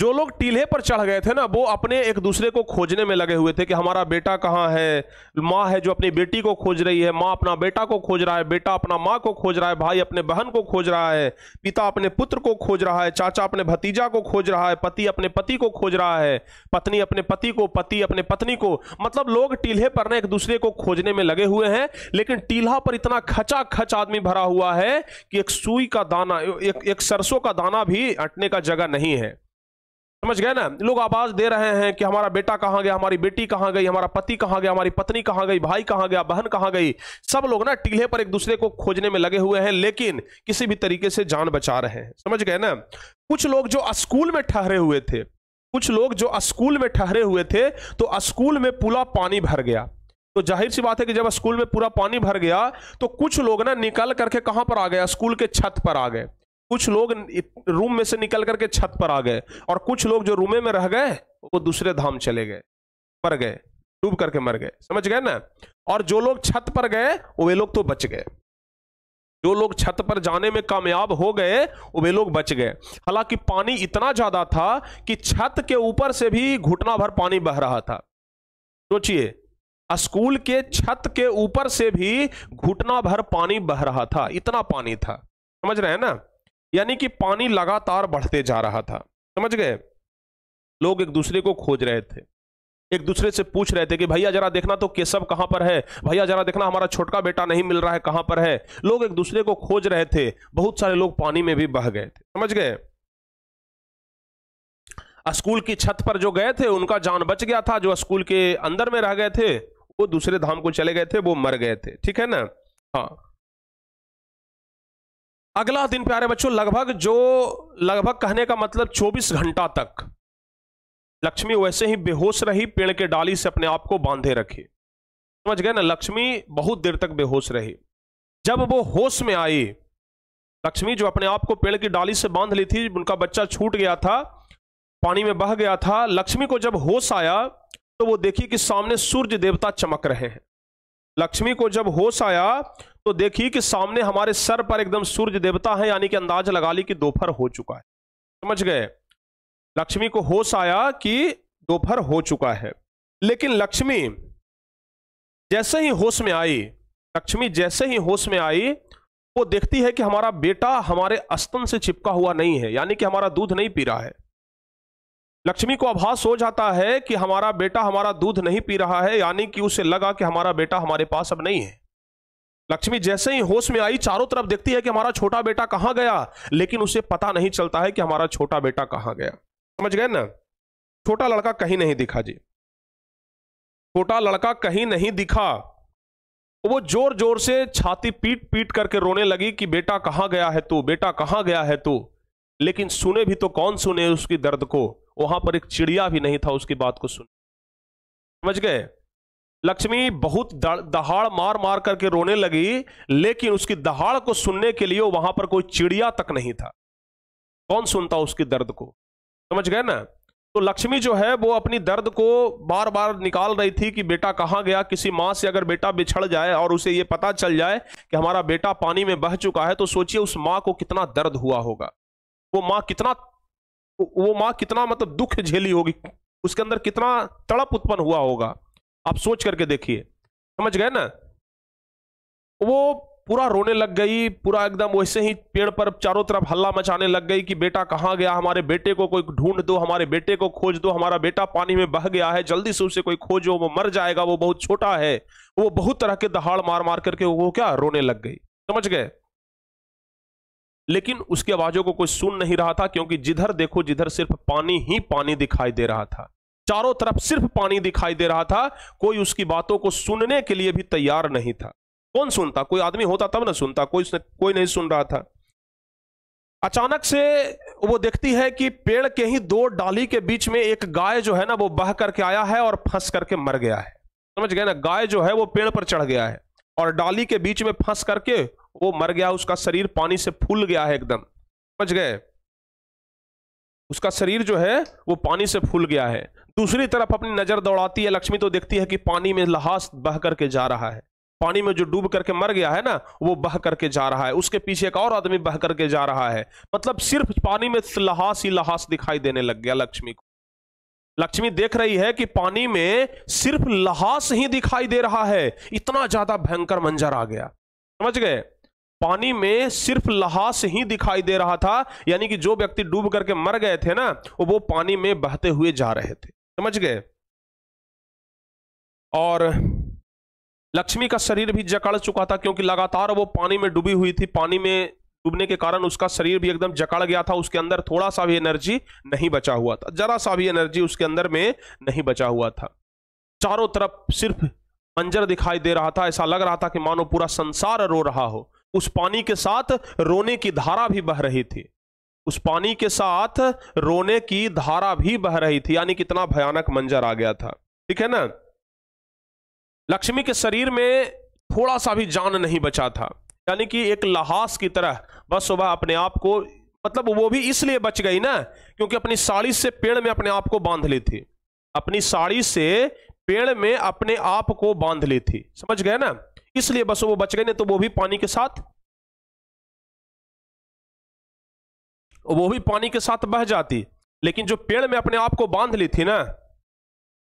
जो लोग टील्हे पर चढ़ गए थे ना वो अपने एक दूसरे को खोजने में लगे हुए थे कि हमारा बेटा कहाँ है माँ है जो अपनी बेटी को खोज रही है माँ अपना बेटा को खोज रहा है बेटा अपना माँ को खोज रहा है भाई अपने बहन को खोज रहा है पिता अपने पुत्र को खोज रहा है चाचा अपने भतीजा को खोज रहा है पति अपने पति को खोज रहा है पत्नी अपने पति को पति अपने पत्नी को मतलब लोग टील्हे पर ना एक दूसरे को खोजने में लगे हुए हैं लेकिन टील्हा पर इतना खचा खच आदमी भरा हुआ है कि एक सुई का दाना एक सरसों का दाना भी अटने का जगह नहीं है समझ गए ना लोग आवाज दे रहे हैं कि हमारा बेटा कहाँ गया हमारी बेटी कहाँ गई हमारा पति कहाँ गया हमारी पत्नी कहाँ गई भाई कहाँ गया बहन कहाँ गई सब लोग ना टीले पर एक दूसरे को खोजने में लगे हुए हैं लेकिन किसी भी तरीके से जान बचा रहे हैं समझ गए ना कुछ लोग जो स्कूल में ठहरे हुए थे कुछ लोग जो स्कूल में ठहरे हुए थे तो स्कूल में पूरा पानी भर गया तो जाहिर सी बात है कि जब स्कूल में पूरा पानी भर गया तो कुछ लोग ना निकल करके कहां पर आ गए स्कूल के छत पर आ गए कुछ लोग रूम में से निकल करके छत पर आ गए और कुछ लोग जो रूमे में रह गए वो दूसरे धाम चले गए मर गए डूब करके मर गए समझ गए ना और जो लोग छत पर गए वे लोग तो बच गए जो लोग छत पर जाने में कामयाब हो गए वे लोग बच गए हालांकि पानी इतना ज्यादा था कि छत के ऊपर से भी घुटना भर पानी बह रहा था सोचिए स्कूल के छत के ऊपर से भी घुटना भर पानी बह रहा था इतना पानी था समझ रहे हैं ना यानी कि पानी लगातार बढ़ते जा रहा था समझ गए लोग एक दूसरे को खोज रहे थे एक दूसरे से पूछ रहे थे कि भैया जरा देखना तो केशव कहां पर है भैया जरा देखना हमारा छोटका बेटा नहीं मिल रहा है कहां पर है लोग एक दूसरे को खोज रहे थे बहुत सारे लोग पानी में भी बह गए थे समझ गए स्कूल की छत पर जो गए थे उनका जान बच गया था जो स्कूल के अंदर में रह गए थे वो दूसरे धाम को चले गए थे वो मर गए थे ठीक है ना हाँ अगला दिन प्यारे बच्चों लगभग जो लगभग कहने का मतलब 24 घंटा तक लक्ष्मी वैसे ही बेहोश रही पेड़ के डाली से अपने आप को बांधे रखी समझ गए ना लक्ष्मी बहुत देर तक बेहोश रही जब वो होश में आई लक्ष्मी जो अपने आप को पेड़ की डाली से बांध ली थी उनका बच्चा छूट गया था पानी में बह गया था लक्ष्मी को जब होश आया तो वो देखी कि सामने सूर्य देवता चमक रहे हैं लक्ष्मी को जब होश आया तो देखिए कि सामने हमारे सर पर एकदम सूर्य देवता है यानी कि अंदाज लगा ली कि दोपहर हो चुका है समझ गए लक्ष्मी को होश आया कि दोपहर हो चुका है लेकिन लक्ष्मी जैसे ही होश में आई लक्ष्मी जैसे ही होश में आई वो देखती है कि हमारा बेटा हमारे अस्तन से चिपका हुआ नहीं है यानी कि हमारा दूध नहीं पी रहा है लक्ष्मी को आभास हो जाता है कि हमारा बेटा हमारा दूध नहीं पी रहा है यानी कि उसे लगा कि हमारा बेटा हमारे पास अब नहीं है लक्ष्मी जैसे ही होश में आई चारों तरफ देखती है कि हमारा छोटा बेटा कहां गया लेकिन उसे पता नहीं चलता है कि हमारा छोटा बेटा कहां गया समझ गए ना छोटा लड़का कहीं नहीं दिखा जी छोटा लड़का कहीं नहीं दिखा तो वो जोर जोर से छाती पीट पीट करके रोने लगी कि बेटा कहां गया है तू बेटा कहां गया है तू लेकिन सुने भी तो कौन सुने उसकी दर्द को वहां पर एक चिड़िया भी नहीं था उसकी बात को सुन समझ गए लक्ष्मी बहुत दहाड़ मार मार करके रोने लगी लेकिन उसकी दहाड़ को सुनने के लिए वहां पर कोई चिड़िया तक नहीं था कौन सुनता उसकी दर्द को समझ गए ना तो लक्ष्मी जो है वो अपनी दर्द को बार बार निकाल रही थी कि बेटा कहाँ गया किसी माँ से अगर बेटा बिछड़ जाए और उसे ये पता चल जाए कि हमारा बेटा पानी में बह चुका है तो सोचिए उस माँ को कितना दर्द हुआ होगा वो माँ कितना वो माँ कितना मतलब दुख झेली होगी उसके अंदर कितना तड़प उत्पन्न हुआ होगा आप सोच करके देखिए समझ गए ना वो पूरा रोने लग गई पूरा एकदम वैसे ही पेड़ पर चारों तरफ हल्ला मचाने लग गई कि बेटा कहाँ गया हमारे बेटे को कोई ढूंढ दो हमारे बेटे को खोज दो हमारा बेटा पानी में बह गया है जल्दी से उसे कोई खोजो वो मर जाएगा वो बहुत छोटा है वो बहुत तरह के दहाड़ मार मार करके वो क्या रोने लग गई समझ गए लेकिन उसकी आवाजों को कोई सुन नहीं रहा था क्योंकि जिधर देखो जिधर सिर्फ पानी ही पानी दिखाई दे रहा था चारों तरफ सिर्फ पानी दिखाई दे रहा था कोई उसकी बातों को सुनने के लिए भी तैयार नहीं था कौन सुनता कोई आदमी होता तब ना सुनता कोई कोई नहीं सुन रहा था अचानक से वो देखती है कि पेड़ के ही दो डाली के बीच में एक गाय जो है ना वो बह करके आया है और फंस करके मर गया है समझ गए ना गाय जो है वो पेड़ पर चढ़ गया है और डाली के बीच में फंस करके वो मर गया उसका शरीर पानी से फूल गया है एकदम समझ गए उसका शरीर जो है वो पानी से फूल गया है दूसरी तरफ अपनी नज़र दौड़ाती है लक्ष्मी तो देखती है कि पानी में लहास बह करके जा रहा है पानी में जो डूब करके मर गया है ना वो बह करके जा रहा है उसके पीछे एक और आदमी बह करके जा रहा है मतलब सिर्फ पानी में लहास ही लहास दिखाई देने लग गया लक्ष्मी को लक्ष्मी देख रही है कि पानी में सिर्फ लहास ही दिखाई दे रहा है इतना ज्यादा भयंकर मंजर आ गया समझ गए पानी में सिर्फ लहास ही दिखाई दे रहा था यानी कि जो व्यक्ति डूब करके मर गए थे ना वो पानी में बहते हुए जा रहे थे समझ गए और लक्ष्मी का शरीर भी जकड़ चुका था क्योंकि लगातार वो पानी में डूबी हुई थी पानी में डूबने के कारण उसका शरीर भी एकदम जकड़ गया था उसके अंदर थोड़ा सा भी एनर्जी नहीं बचा हुआ था जरा सा भी एनर्जी उसके अंदर में नहीं बचा हुआ था चारों तरफ सिर्फ मंजर दिखाई दे रहा था ऐसा लग रहा था कि मानो पूरा संसार रो रहा हो उस पानी के साथ रोने की धारा भी बह रही थी उस पानी के साथ रोने की धारा भी बह रही थी यानी कितना भयानक मंजर आ गया था ठीक है ना लक्ष्मी के शरीर में थोड़ा सा भी जान नहीं बचा था यानी कि एक लहास की तरह बस सुबह अपने आप को मतलब वो भी इसलिए बच गई ना क्योंकि अपनी साड़ी से पेड़ में अपने आप को बांध ली थी अपनी साड़ी से पेड़ में अपने आप को बांध ली थी समझ गए ना इसलिए बस वो बच गए नहीं तो वो भी पानी के साथ वो भी पानी के साथ बह जाती लेकिन जो पेड़ में अपने आप को बांध ली थी ना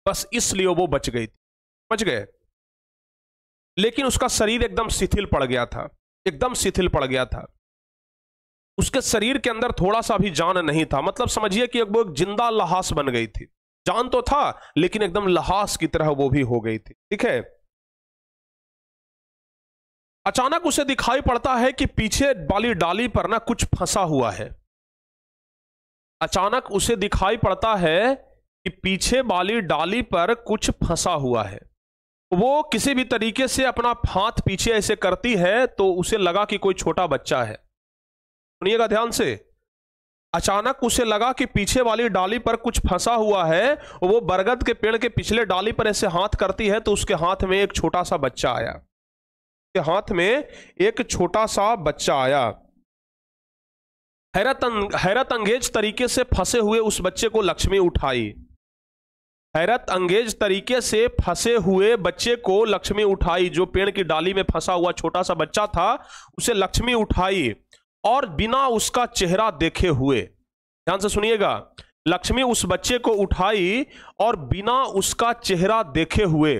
बस इसलिए वो बच गई थी बच गए लेकिन उसका शरीर एकदम शिथिल पड़ गया था एकदम शिथिल पड़ गया था उसके शरीर के अंदर थोड़ा सा भी जान नहीं था मतलब समझिए कि वो एक जिंदा लहास बन गई थी जान तो था लेकिन एकदम लहास की तरह वो भी हो गई थी ठीक है अचानक उसे दिखाई पड़ता है कि पीछे वाली डाली पर ना कुछ फंसा हुआ है अचानक उसे दिखाई पड़ता है कि पीछे वाली डाली पर कुछ फंसा हुआ है वो किसी भी तरीके से अपना हाथ पीछे ऐसे करती है तो उसे लगा कि कोई छोटा बच्चा है सुनिएगा ध्यान से अचानक उसे लगा कि पीछे वाली डाली पर कुछ फंसा हुआ है वो बरगद के पेड़ के पिछले डाली पर ऐसे हाथ करती है तो उसके हाथ में एक छोटा सा बच्चा आया के हाथ में एक छोटा सा बच्चा आया हैरत अं, हैरत अंगेज तरीके से फंसे हुए उस बच्चे को लक्ष्मी उठाई हैरत अंगेज तरीके से फंसे हुए बच्चे को लक्ष्मी उठाई जो पेड़ की डाली में फंसा हुआ छोटा सा बच्चा था उसे लक्ष्मी उठाई और बिना उसका चेहरा देखे हुए ध्यान से सुनिएगा लक्ष्मी उस बच्चे को उठाई और बिना उसका चेहरा देखे हुए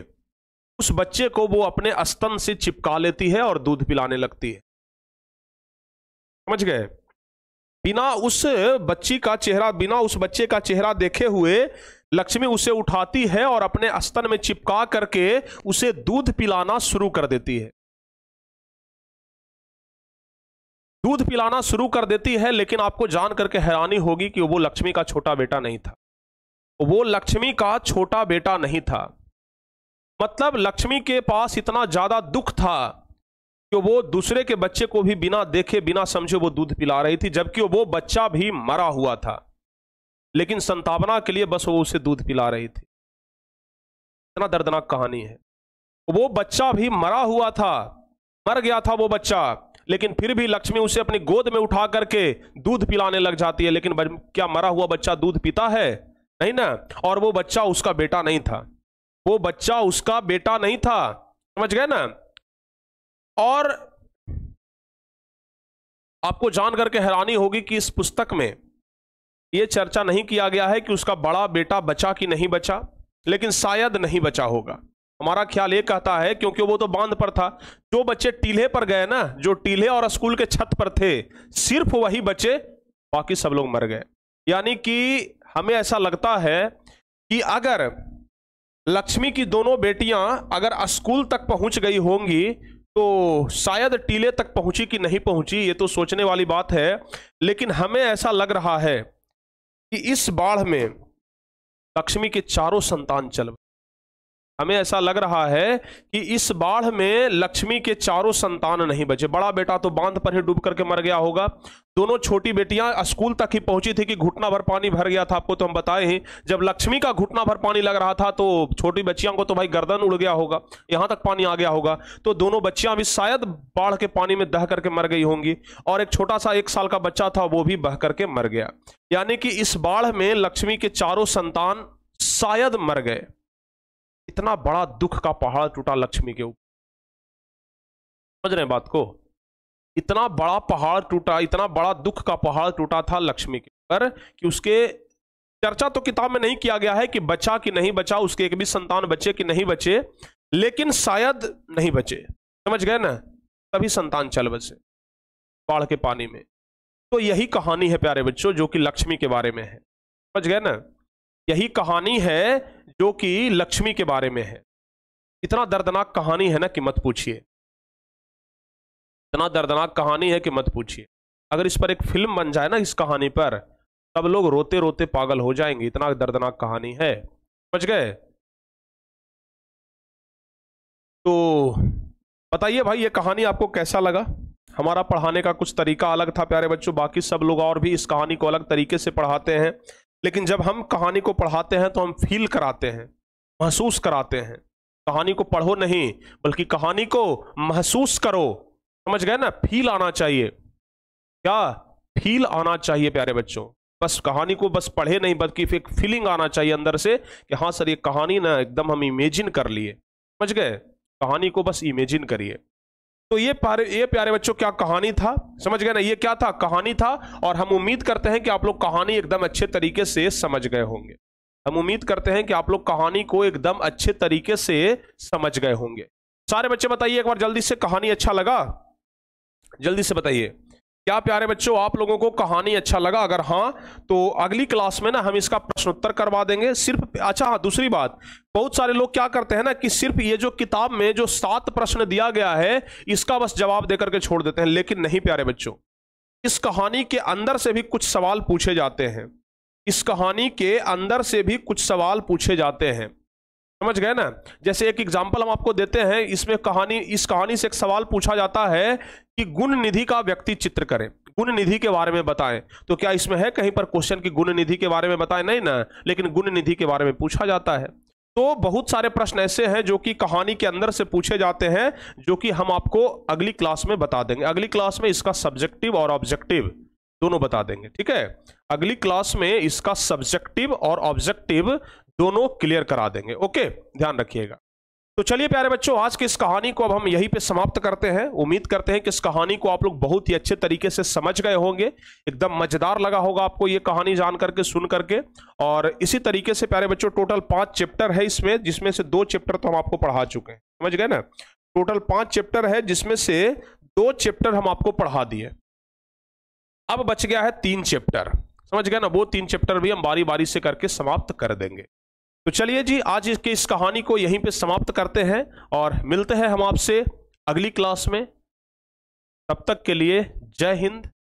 उस बच्चे को वो अपने अस्तन से चिपका लेती है और दूध पिलाने लगती है समझ गए बिना उस बच्ची का चेहरा बिना उस बच्चे का चेहरा देखे हुए लक्ष्मी उसे उठाती है और अपने अस्तन में चिपका करके उसे दूध पिलाना शुरू कर देती है दूध पिलाना शुरू कर देती है लेकिन आपको जान करके हैरानी होगी कि वो लक्ष्मी का छोटा बेटा नहीं था वो लक्ष्मी का छोटा बेटा नहीं था मतलब लक्ष्मी के पास इतना ज्यादा दुख था कि वो दूसरे के बच्चे को भी बिना देखे बिना समझे वो दूध पिला रही थी जबकि वो बच्चा भी मरा हुआ था लेकिन संतावना के लिए बस वो उसे दूध पिला रही थी इतना दर्दनाक कहानी है वो बच्चा भी मरा हुआ था मर गया था वो बच्चा लेकिन फिर भी लक्ष्मी उसे अपनी गोद में उठा करके दूध पिलाने लग जाती है लेकिन क्या मरा हुआ बच्चा दूध पीता है नहीं ना और वो बच्चा उसका बेटा नहीं था वो बच्चा उसका बेटा नहीं था समझ गए ना और आपको जान करके हैरानी होगी कि इस पुस्तक में यह चर्चा नहीं किया गया है कि उसका बड़ा बेटा बचा कि नहीं बचा लेकिन शायद नहीं बचा होगा हमारा ख्याल ये कहता है क्योंकि वो तो बांध पर था जो बच्चे टील्हे पर गए ना जो टील्हे और स्कूल के छत पर थे सिर्फ वही बच्चे बाकी सब लोग मर गए यानी कि हमें ऐसा लगता है कि अगर लक्ष्मी की दोनों बेटियां अगर स्कूल तक पहुंच गई होंगी तो शायद टीले तक पहुंची कि नहीं पहुंची ये तो सोचने वाली बात है लेकिन हमें ऐसा लग रहा है कि इस बाढ़ में लक्ष्मी के चारों संतान चल हमें ऐसा लग रहा है कि इस बाढ़ में लक्ष्मी के चारों संतान नहीं बचे बड़ा बेटा तो बांध पर ही डूब करके मर गया होगा दोनों छोटी बेटियां स्कूल तक ही पहुंची थी कि घुटना भर पानी भर गया था आपको तो हम बताए हैं जब लक्ष्मी का घुटना भर पानी लग रहा था तो छोटी बच्चियों को तो भाई गर्दन उड़ गया होगा यहां तक पानी आ गया होगा तो दोनों बच्चियां भी शायद बाढ़ के पानी में दह करके मर गई होंगी और एक छोटा सा एक साल का बच्चा था वो भी बह करके मर गया यानी कि इस बाढ़ में लक्ष्मी के चारों संतान शायद मर गए कितना बड़ा दुख का पहाड़ टूटा लक्ष्मी के ऊपर समझ रहे हैं बात को इतना बड़ा पहाड़ टूटा इतना बड़ा दुख का पहाड़ टूटा था लक्ष्मी के ऊपर कि उसके चर्चा तो किताब में नहीं किया गया है कि बचा कि नहीं बचा उसके एक भी संतान बचे कि नहीं बचे लेकिन शायद नहीं बचे समझ गए ना तभी संतान चल बसे बाढ़ के पानी में तो यही कहानी है प्यारे बच्चों जो कि लक्ष्मी के बारे में है समझ गए ना यही कहानी है जो कि लक्ष्मी के बारे में है इतना दर्दनाक कहानी है ना कि मत पूछिए इतना दर्दनाक कहानी है कि मत पूछिए अगर इस पर एक फिल्म बन जाए ना इस कहानी पर तब लोग रोते रोते पागल हो जाएंगे इतना दर्दनाक कहानी है समझ गए तो बताइए भाई ये कहानी आपको कैसा लगा हमारा पढ़ाने का कुछ तरीका अलग था प्यारे बच्चों बाकी सब लोग और भी इस कहानी को अलग तरीके से पढ़ाते हैं लेकिन जब हम कहानी को पढ़ाते हैं तो हम फील कराते हैं महसूस कराते हैं कहानी को पढ़ो नहीं बल्कि कहानी को महसूस करो समझ गए ना फील आना चाहिए क्या फील आना चाहिए प्यारे बच्चों बस कहानी को बस पढ़े नहीं बल्कि फिर फीलिंग आना चाहिए अंदर से कि हाँ सर ये कहानी ना एकदम हम इमेजिन कर लिए समझ गए कहानी को बस इमेजिन करिए तो ये प्यारे ये प्यारे बच्चों क्या कहानी था समझ गए ना ये क्या था कहानी था और हम उम्मीद करते हैं कि आप लोग कहानी एकदम अच्छे तरीके से समझ गए होंगे हम उम्मीद करते हैं कि आप लोग कहानी को एकदम अच्छे तरीके से समझ गए होंगे सारे बच्चे बताइए एक बार जल्दी से कहानी अच्छा लगा जल्दी से बताइए क्या प्यारे बच्चों आप लोगों को कहानी अच्छा लगा अगर हाँ तो अगली क्लास में ना हम इसका प्रश्न उत्तर करवा देंगे सिर्फ अच्छा हाँ दूसरी बात बहुत सारे लोग क्या करते हैं ना कि सिर्फ ये जो किताब में जो सात प्रश्न दिया गया है इसका बस जवाब देकर के छोड़ देते हैं लेकिन नहीं प्यारे बच्चों इस कहानी के अंदर से भी कुछ सवाल पूछे जाते हैं इस कहानी के अंदर से भी कुछ सवाल पूछे जाते हैं समझ गए ना जैसे एक एग्जाम्पल हम आपको देते हैं इसमें कहानी इस कहानी से एक सवाल पूछा जाता है कि गुण निधि का व्यक्ति चित्र करें गुण निधि के बारे में बताएं तो क्या इसमें है कहीं पर क्वेश्चन की गुण निधि के बारे में बताएं नहीं ना लेकिन गुण निधि के बारे में पूछा जाता है तो बहुत सारे प्रश्न ऐसे हैं जो कि कहानी के अंदर से पूछे जाते हैं जो कि हम आपको अगली क्लास में बता देंगे अगली क्लास में इसका सब्जेक्टिव और ऑब्जेक्टिव दोनों बता देंगे ठीक है अगली क्लास में इसका सब्जेक्टिव और ऑब्जेक्टिव दोनों क्लियर करा देंगे ओके ध्यान रखिएगा तो चलिए प्यारे बच्चों आज की इस कहानी को अब हम यहीं पे समाप्त करते हैं उम्मीद करते हैं कि इस कहानी को आप लोग बहुत ही अच्छे तरीके से समझ गए होंगे एकदम मजेदार लगा होगा आपको ये कहानी जान करके सुन करके और इसी तरीके से प्यारे बच्चों टोटल पांच चैप्टर है इसमें जिसमें से दो चैप्टर तो हम आपको पढ़ा चुके हैं समझ गए ना टोटल पांच चैप्टर है जिसमें से दो चैप्टर हम आपको पढ़ा दिए अब बच गया है तीन चैप्टर समझ गए ना वो तीन चैप्टर भी हम बारी बारी से करके समाप्त कर देंगे तो चलिए जी आज इसके इस कहानी को यहीं पे समाप्त करते हैं और मिलते हैं हम आपसे अगली क्लास में तब तक के लिए जय हिंद